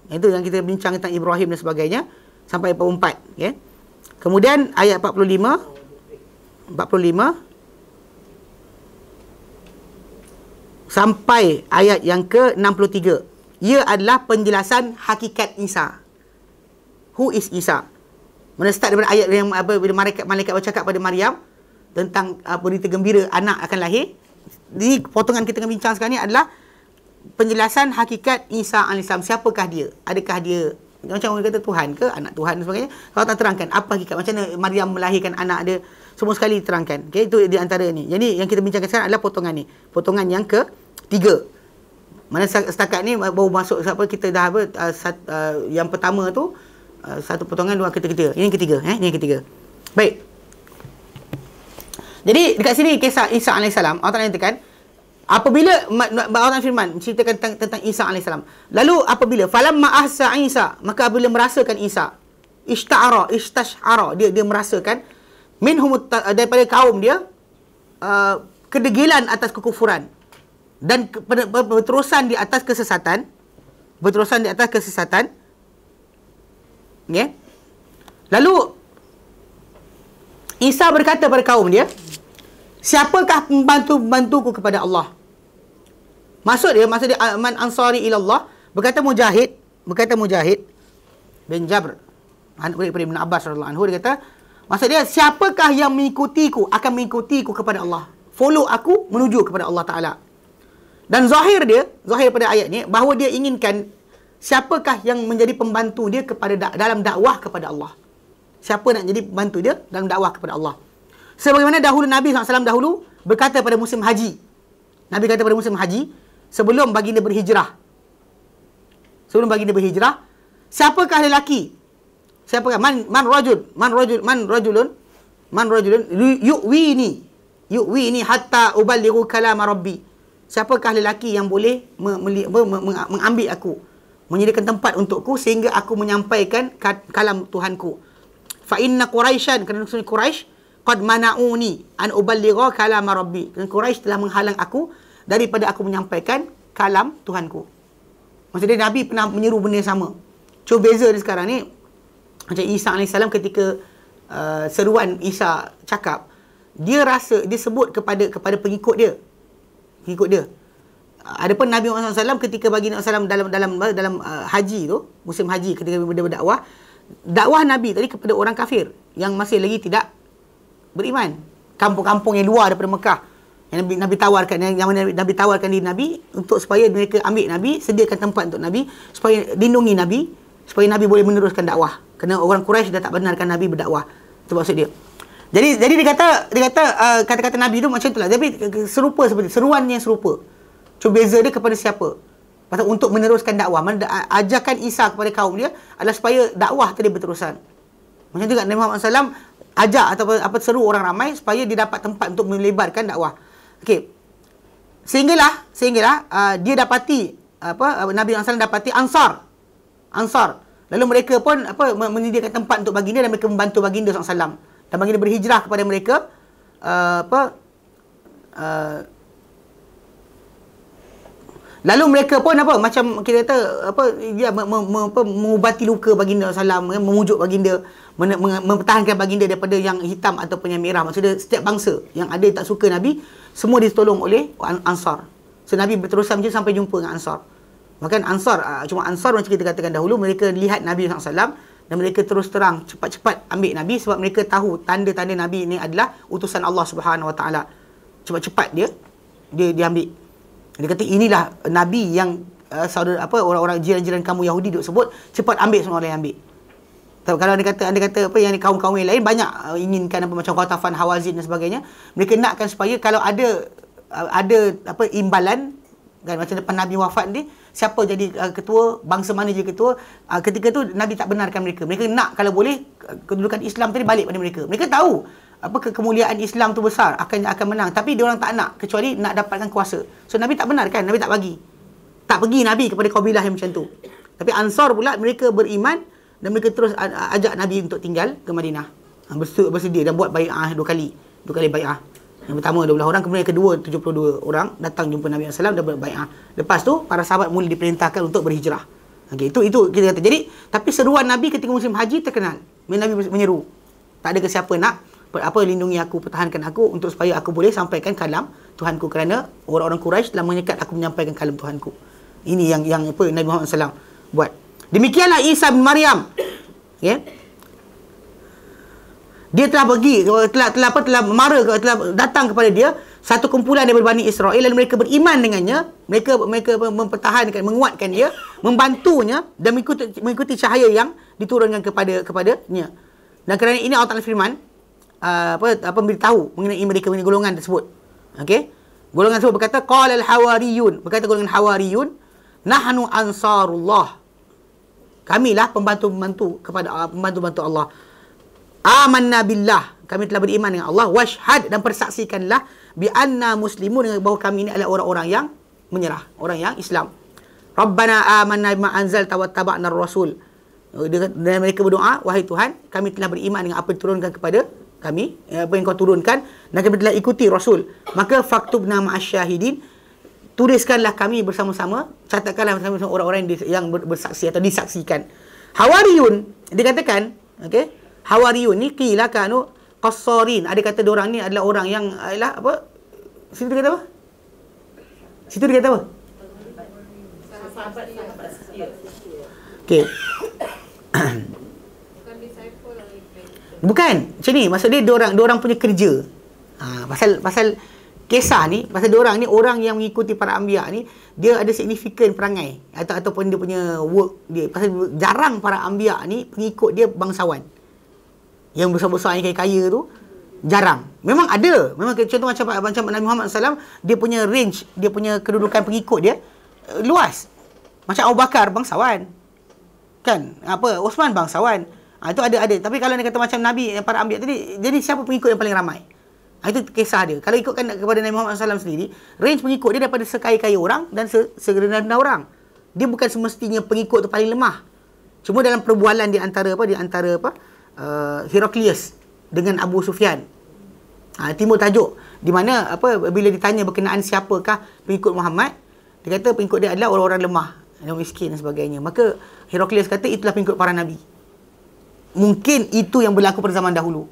itu yang kita bincang tentang Ibrahim dan sebagainya sampai 44 okay. Ya. kemudian ayat 45 45 sampai ayat yang ke-63. Ia adalah penjelasan hakikat Isa who is Isa? Mula start daripada ayat yang apa bila malaikat malaikat bercakap pada Maryam tentang uh, berita gembira anak akan lahir. Di potongan kita tengah bincang sekarang ni adalah penjelasan hakikat Isa alaihissalam. Siapakah dia? Adakah dia macam orang kata Tuhan ke anak Tuhan dan sebagainya kalau tak terangkan apa hakikat macam mana Maryam melahirkan anak dia semua sekali terangkan okay, itu di antara ni jadi yang kita bincangkan sekarang adalah potongan ni potongan yang ke tiga mana setakat ni baru masuk siapa kita dah apa uh, sat, uh, yang pertama tu Eh, satu potongan dua kereta-kereta. Ini yang ketiga, eh? ini yang ketiga. Baik. Jadi dekat sini kisah Isa Salam. Allah Ta'ala nyatakan, apabila Allah Ta'ala firman menceritakan tentang, tentang Isa Salam. Lalu apabila, falam ma'asa Isa, maka apabila merasakan Isa, ishta'ara, ishtash'ara, dia dia merasakan, min eh, daripada kaum dia, uh, kedegilan atas kekufuran. Dan berterusan di atas kesesatan, berterusan di atas kesesatan, Ya. Lalu Isa berkata kepada kaum dia, "Siapakah membantu membantuku kepada Allah?" Maksud dia, maksud dia man ansari ila Allah, berkata Mujahid, berkata Mujahid bin Jabr. Anak murid Ibn Abbas anhu dia kata, maksud dia siapakah yang mengikutiku akan mengikutiku kepada Allah? Follow aku menuju kepada Allah Taala. Dan zahir dia, zahir pada ayat ni bahawa dia inginkan siapakah yang menjadi pembantu dia kepada da- dalam dakwah kepada Allah? Siapa nak jadi pembantu dia dalam dakwah kepada Allah? Sebagaimana dahulu Nabi SAW dahulu berkata pada musim haji. Nabi kata pada musim haji, sebelum baginda berhijrah. Sebelum baginda berhijrah, siapakah lelaki? Siapakah? Man, man rajul, man rajul, man rajulun, man rajulun, yu'wini, yu'wini hatta ubaliru kalama rabbi. Siapakah lelaki yang boleh mengambil aku? menyediakan tempat untukku sehingga aku menyampaikan kalam Tuhanku. Fa inna Quraisyan kerana suku Quraisy qad mana'uni an uballigha kalam rabbi. Kerana Quraisy telah menghalang aku daripada aku menyampaikan kalam Tuhanku. Maksudnya Nabi pernah menyeru benda yang sama. Cuba beza dia sekarang ni. Macam Isa AS ketika uh, seruan Isa cakap. Dia rasa, dia sebut kepada kepada pengikut dia. Pengikut dia ada pun Nabi Muhammad SAW ketika bagi Nabi Muhammad SAW dalam dalam dalam, dalam uh, haji tu, musim haji ketika dia berdakwah, dakwah Nabi tadi kepada orang kafir yang masih lagi tidak beriman. Kampung-kampung yang luar daripada Mekah. Yang Nabi, Nabi tawarkan yang, yang Nabi, Nabi tawarkan di Nabi untuk supaya mereka ambil Nabi, sediakan tempat untuk Nabi supaya lindungi Nabi supaya Nabi boleh meneruskan dakwah. Kerana orang Quraisy dah tak benarkan Nabi berdakwah. Itu maksud dia. Jadi jadi dia kata kata uh, kata Nabi tu macam itulah. Tapi serupa seperti seruan yang serupa. Cuma beza dia kepada siapa? Pasal untuk meneruskan dakwah. Mana ajarkan Isa kepada kaum dia adalah supaya dakwah tadi berterusan. Macam tu kat Nabi Muhammad SAW ajak atau apa seru orang ramai supaya dia dapat tempat untuk melebarkan dakwah. Okey. Sehinggalah, sehinggalah uh, dia dapati apa Nabi Muhammad SAW dapati Ansar. Ansar. Lalu mereka pun apa menyediakan tempat untuk baginda dan mereka membantu baginda SAW. Dan baginda berhijrah kepada mereka uh, apa Lalu mereka pun apa macam kita kata apa dia ya, me, me, me, mengubati luka baginda salam kan? memujuk baginda men, men, mempertahankan baginda daripada yang hitam ataupun yang merah maksudnya setiap bangsa yang ada yang tak suka nabi semua ditolong oleh ansar. So nabi berterusan macam sampai jumpa dengan ansar. Maka ansar ah, cuma ansar macam kita katakan dahulu mereka lihat nabi SAW dan mereka terus terang cepat-cepat ambil nabi sebab mereka tahu tanda-tanda nabi ini adalah utusan Allah Subhanahu Wa Taala. Cepat-cepat dia dia diambil dia kata inilah nabi yang uh, saudara apa orang-orang jiran-jiran kamu Yahudi duk sebut cepat ambil semua orang yang ambil. Tapi kalau anda kata anda kata apa yang kaum-kaum yang lain banyak uh, inginkan apa macam Qatafan Hawazin dan sebagainya, mereka nakkan supaya kalau ada uh, ada apa imbalan kan macam depan nabi wafat ni siapa jadi uh, ketua bangsa mana je ketua uh, ketika tu nabi tak benarkan mereka mereka nak kalau boleh kedudukan Islam tadi balik pada mereka mereka tahu apa kemuliaan Islam tu besar akan akan menang tapi dia orang tak nak kecuali nak dapatkan kuasa so nabi tak benar kan nabi tak bagi tak pergi nabi kepada kabilah yang macam tu tapi ansar pula mereka beriman dan mereka terus ajak nabi untuk tinggal ke Madinah ha, bersedia dan buat bai'ah dua kali dua kali bai'ah yang pertama 12 orang kemudian yang kedua 72 orang datang jumpa Nabi Sallam dan berbai'ah lepas tu para sahabat mula diperintahkan untuk berhijrah okay, itu itu kita kata jadi tapi seruan Nabi ketika musim haji terkenal Nabi menyeru tak ada kesiapa nak apa lindungi aku pertahankan aku untuk supaya aku boleh sampaikan kalam Tuhanku kerana orang-orang Quraisy telah menyekat aku menyampaikan kalam Tuhanku ini yang yang apa Nabi Muhammad SAW buat demikianlah Isa bin Maryam ya dia telah pergi telah telah apa telah marah telah datang kepada dia satu kumpulan daripada Bani Israel dan mereka beriman dengannya mereka mereka mempertahankan menguatkan dia membantunya dan mengikuti, mengikuti cahaya yang diturunkan kepada kepadanya dan kerana ini Allah Taala firman Ah, apa apa memberitahu mengenai mereka mengenai golongan tersebut. Okey. Golongan tersebut berkata qala al-hawariyun, berkata golongan hawariyun, nahnu ansarullah. Kamilah pembantu-pembantu kepada pembantu-pembantu ah, Allah. Amanna billah. Kami telah beriman dengan Allah washhad dan persaksikanlah bi anna muslimun dengan bahawa kami ini adalah orang-orang yang menyerah, orang yang Islam. Rabbana amanna bima anzalta wa tabana rasul. Dan mereka berdoa, wahai Tuhan, kami telah beriman dengan apa yang turunkan kepada kami eh, apa yang kau turunkan dan kami telah ikuti rasul maka faktubna ma'asyahidin tuliskanlah kami bersama-sama catatkanlah bersama-sama orang-orang yang bersaksi atau disaksikan hawariyun dikatakan okey hawariyun ni qila kanu qassarin ada kata dia orang ni adalah orang yang ialah apa situ kata apa situ dia kata apa sahabat sahabat setia okey Bukan. Macam ni, maksud dia dua orang, dua orang punya kerja. Ha, pasal pasal kisah ni, pasal dua orang ni orang yang mengikuti para ambia ni, dia ada signifikan perangai atau ataupun dia punya work dia. Pasal jarang para ambia ni pengikut dia bangsawan. Yang besar-besar yang kaya-kaya tu jarang. Memang ada. Memang contoh macam macam Nabi Muhammad sallallahu alaihi wasallam, dia punya range, dia punya kedudukan pengikut dia eh, luas. Macam Abu Bakar bangsawan. Kan? Apa? Osman bangsawan. Ha, itu ada ada. Tapi kalau dia kata macam Nabi yang eh, para ambil tadi, jadi siapa pengikut yang paling ramai? Ha, itu kisah dia. Kalau ikutkan kepada Nabi Muhammad SAW sendiri, range pengikut dia daripada sekaya-kaya orang dan se segerenda orang. Dia bukan semestinya pengikut tu paling lemah. Cuma dalam perbualan di antara apa di antara apa uh, Heraclius dengan Abu Sufyan. Ha, timur tajuk di mana apa bila ditanya berkenaan siapakah pengikut Muhammad, dia kata pengikut dia adalah orang-orang lemah, orang miskin dan sebagainya. Maka Heraclius kata itulah pengikut para nabi mungkin itu yang berlaku pada zaman dahulu.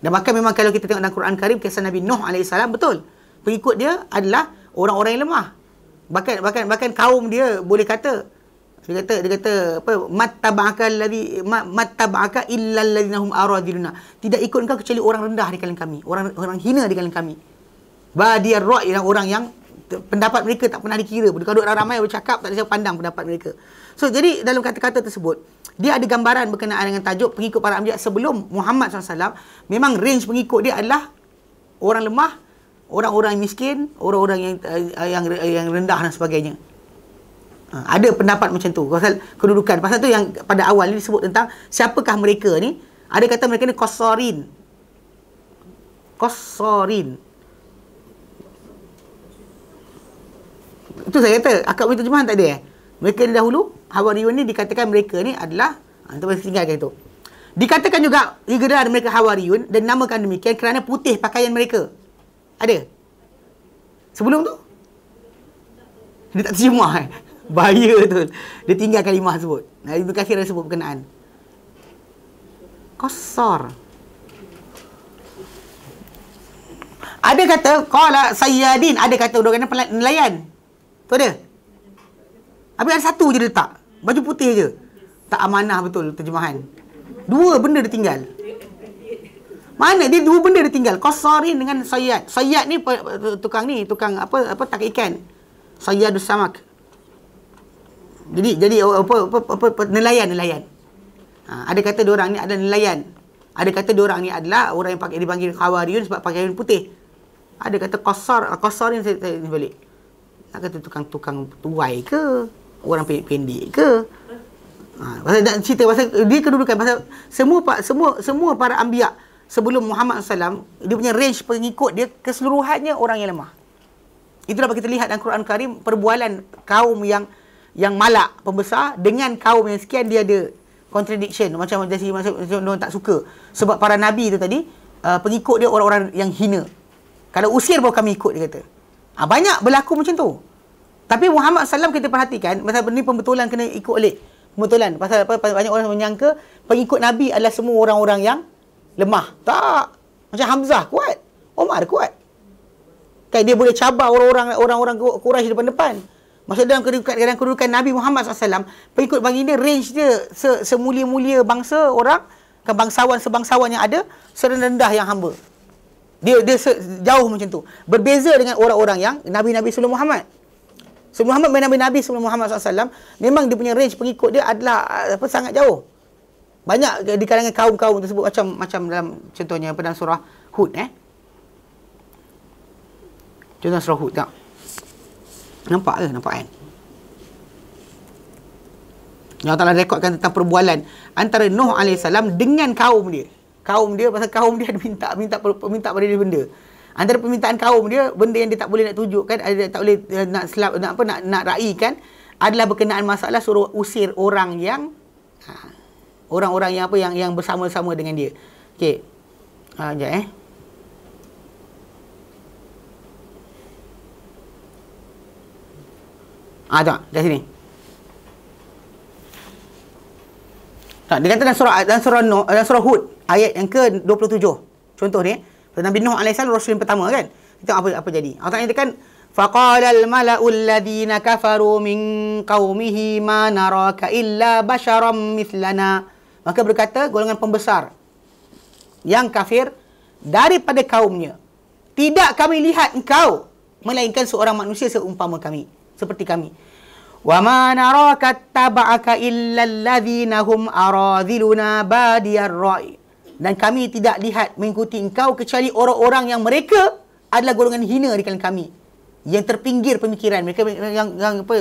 Dan bahkan memang kalau kita tengok dalam Quran Karim, kisah Nabi Nuh AS, betul. Pengikut dia adalah orang-orang yang lemah. Bahkan bahkan bahkan kaum dia boleh kata, dia kata dia kata apa mattaba'aka allazi mattaba'aka illal ladzina hum aradiluna tidak ikut engkau kecuali orang rendah di kalangan kami orang orang hina di kalangan kami badiyar ra'i ialah orang yang pendapat mereka tak pernah dikira bila kalau ramai bercakap tak ada siapa pandang pendapat mereka so jadi dalam kata-kata tersebut dia ada gambaran berkenaan dengan tajuk pengikut para amjad sebelum Muhammad SAW memang range pengikut dia adalah orang lemah orang-orang miskin orang-orang yang uh, yang uh, yang rendah dan sebagainya ha, ada pendapat macam tu pasal kedudukan pasal tu yang pada awal ni disebut tentang siapakah mereka ni ada kata mereka ni kosorin kosorin itu saya kata akak punya terjemahan tak ada eh mereka dahulu Hawariun ni dikatakan mereka ni adalah Tuan-tuan ah, tinggalkan itu Dikatakan juga Digerar mereka Hawariun Dan namakan demikian Kerana putih pakaian mereka Ada? Sebelum tu? Dia tak terjemah eh? Bahaya tu Dia tinggalkan imah sebut Nah, Ibn Kasir ada sebut berkenaan Kosor Ada kata Kala Sayyadin Ada kata Dia kata nelayan Tu ada? Tapi ada satu je dia letak. Baju putih je. Tak amanah betul terjemahan. Dua benda dia tinggal. Mana dia dua benda dia tinggal. Qasarin dengan Sayyad. Sayyad ni tukang ni. Tukang apa apa tak ikan. Sayyad Usamak. Jadi jadi apa apa, apa, apa, apa nelayan nelayan. Ha, ada kata dia orang ni ada nelayan. Ada kata dia orang ni adalah orang yang pakai dipanggil khawariun sebab pakai kain putih. Ada kata qasar qasarin saya, saya balik. Nak kata tukang-tukang tuai ke? orang pendek ke? Ha, pasal nak cerita pasal dia kedudukan pasal semua pak semua semua para ambiya sebelum Muhammad Sallam dia punya range pengikut dia keseluruhannya orang yang lemah. Itulah bagi kita lihat dalam Quran Karim perbualan kaum yang yang malak pembesar dengan kaum yang sekian dia ada contradiction macam macam Dia macam orang tak suka sebab para nabi tu tadi uh, pengikut dia orang-orang yang hina. Kalau usir bawa kami ikut dia kata. Ha, banyak berlaku macam tu. Tapi Muhammad SAW kita perhatikan, masa ini pembetulan kena ikut oleh pembetulan. Pasal apa, pasal banyak orang menyangka pengikut Nabi adalah semua orang-orang yang lemah. Tak. Macam Hamzah kuat. Omar kuat. Kan dia boleh cabar orang-orang orang-orang Quraisy depan-depan. Maksud dalam kedudukan, dalam kedudukan Nabi Muhammad SAW, pengikut baginda range dia se, semulia-mulia bangsa orang, kan bangsawan sebangsawan yang ada, serendah yang hamba. Dia dia jauh macam tu. Berbeza dengan orang-orang yang Nabi-Nabi Sulaiman Muhammad. Sebelum Muhammad main Nabi-Nabi sebelum Muhammad SAW, memang dia punya range pengikut dia adalah eh, apa sangat jauh. Banyak di kalangan kaum-kaum tersebut macam macam dalam contohnya pada surah Hud eh. Contoh surah Hud tak? Nampak ke? Nampak kan? Eh? Yang Allah rekodkan tentang perbualan antara Nuh AS dengan kaum dia. Kaum dia, pasal kaum dia ada minta, minta, minta pada dia benda antara permintaan kaum dia benda yang dia tak boleh nak tunjukkan ada tak boleh uh, nak selap nak apa nak nak raikan adalah berkenaan masalah suruh usir orang yang ha, orang-orang yang apa yang yang bersama-sama dengan dia okey ha jap eh ha tak dah sini tak dia surah dalam surah dalam surah hud ayat yang ke 27 contoh ni eh. Nabi Nuh AS Rasul yang pertama kan Kita tengok apa, apa jadi Orang Ta'ala katakan فَقَالَ الْمَلَأُ الَّذِينَ كَفَرُوا مِنْ قَوْمِهِ مَا نَرَاكَ إِلَّا بَشَرًا مِثْلَنَا Maka berkata golongan pembesar Yang kafir Daripada kaumnya Tidak kami lihat engkau Melainkan seorang manusia seumpama kami Seperti kami وَمَا نَرَاكَ تَبَعَكَ إِلَّا الَّذِينَ هُمْ أَرَاذِلُنَا بَادِيَ الرَّعِي dan kami tidak lihat mengikuti engkau kecuali orang-orang yang mereka adalah golongan hina di kalangan kami yang terpinggir pemikiran mereka yang yang apa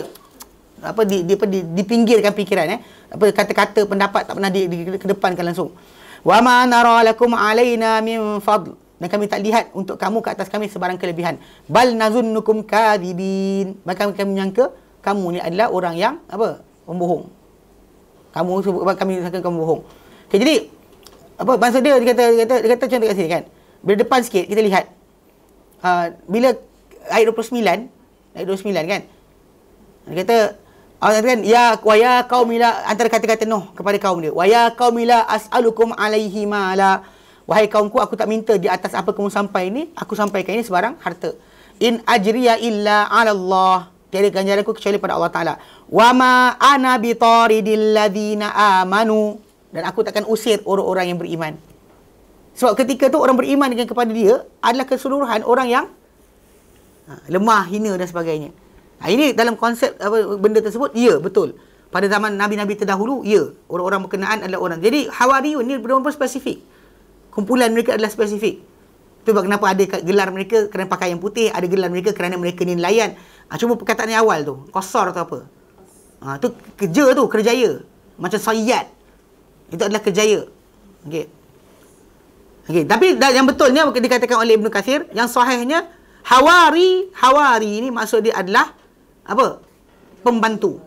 apa di, di, apa, di, dipinggirkan pikiran eh apa kata-kata pendapat tak pernah di, di kedepankan langsung wa ma nara lakum alaina min fadl dan kami tak lihat untuk kamu ke atas kami sebarang kelebihan bal nazunnukum kadibin maka kami, kami menyangka kamu ni adalah orang yang apa pembohong kamu kami sangka kamu bohong okay, jadi apa bangsa dia dia kata dia kata dia kata contoh kat sini kan. Bila depan sikit kita lihat. Uh, bila ayat 29, ayat 29 kan. Dia kata Allah kata kan ya wa ya qaumila antara kata-kata Nuh kepada kaum dia. Wa ya qaumila as'alukum alaihi mala. Wahai kaumku aku tak minta di atas apa kamu sampai ini, aku sampaikan ini sebarang harta. In ajriya illa ala Allah. Tiada ganjaranku kecuali pada Allah Taala. Wa ma ana bitaridil ladina amanu dan aku takkan usir orang-orang yang beriman. Sebab ketika tu orang beriman dengan kepada dia adalah keseluruhan orang yang ha, lemah, hina dan sebagainya. Ha, ini dalam konsep apa benda tersebut, ya betul. Pada zaman Nabi-Nabi terdahulu, ya. Orang-orang berkenaan adalah orang. Jadi Hawariun ni benar-benar spesifik. Kumpulan mereka adalah spesifik. Itu kenapa ada gelar mereka kerana pakai yang putih, ada gelar mereka kerana mereka ni nelayan. Ha, cuma perkataan yang awal tu, kosor atau apa. Ha, tu kerja tu, kerjaya. Macam sayyad. Itu adalah kejaya. Okey. Okey, tapi yang betulnya dikatakan oleh Ibn Kathir, yang sahihnya Hawari, Hawari ini maksud dia adalah apa? Pembantu.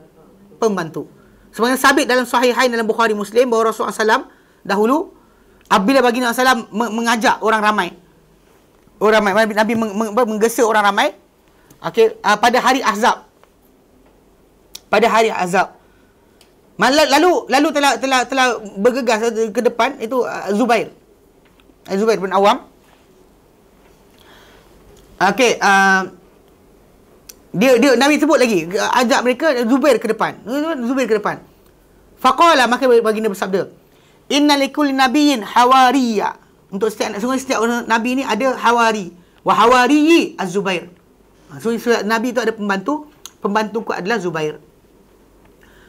Pembantu. Sebenarnya sabit dalam sahihain dalam Bukhari Muslim bahawa Rasulullah SAW dahulu apabila baginda SAW mengajak orang ramai. Orang ramai. Nabi, Nabi menggesa orang ramai. Okey, ah, pada hari azab. Pada hari azab. Malah lalu lalu telah telah telah bergegas ke depan itu uh, Zubair. Eh, Zubair bin Awam. Okey, uh, dia dia Nabi sebut lagi ajak mereka Zubair ke depan. Zubair ke depan. Faqala maka baginda bersabda, "Innal likulli nabiyyin hawariya." Untuk setiap anak sungai setiap orang nabi ni ada hawari. Wa hawariyi Az-Zubair. So, ha, so, nabi tu ada pembantu, pembantu ku adalah Zubair.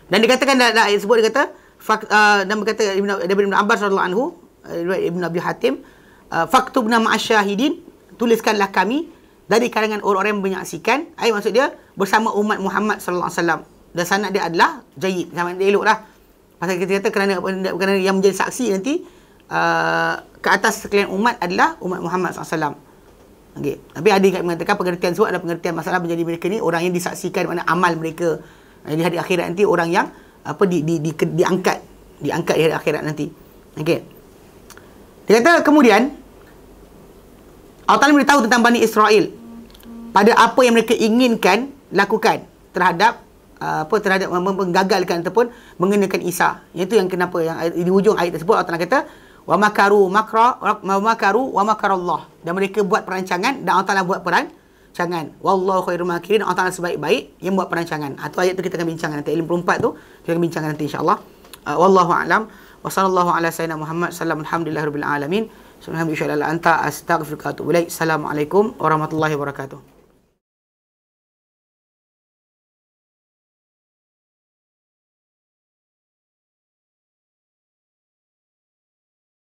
Dan dikatakan dah, dah sebut dia kata fak, uh, dan berkata Ibn, Ibn Abbas radhiyallahu anhu uh, Ibn Abi Hatim uh, faktub nama asyahidin tuliskanlah kami dari kalangan orang-orang menyaksikan ai maksud dia bersama umat Muhammad sallallahu alaihi wasallam dan sanad dia adalah jayib sanad dia eloklah pasal kita kata kerana kerana yang menjadi saksi nanti uh, ke atas sekalian umat adalah umat Muhammad sallallahu alaihi wasallam okey tapi ada yang mengatakan pengertian suat adalah pengertian masalah menjadi mereka ni orang yang disaksikan mana amal mereka Eh, di hari akhirat nanti orang yang apa di, di, di, diangkat diangkat di hari akhirat nanti Okay. dia kata kemudian Allah Ta'ala memberitahu tentang Bani Israel pada apa yang mereka inginkan lakukan terhadap uh, apa terhadap menggagalkan ataupun mengenakan Isa. Yang itu yang kenapa yang di hujung ayat tersebut Allah Ta'ala kata wa makaru makra wa makaru wa makarallah dan mereka buat perancangan dan Allah Ta'ala buat perancangan perancangan. Wallahu khairul makirin. Allah Ta'ala sebaik-baik yang buat perancangan. Atau tu ayat tu kita akan bincangkan nanti. Ilmu 4 tu kita akan bincangkan nanti insyaAllah. Uh, Wallahu a'lam. Wa sallallahu ala sayyidina Muhammad. Salam alhamdulillah rabbil alamin. Assalamualaikum warahmatullahi wabarakatuh.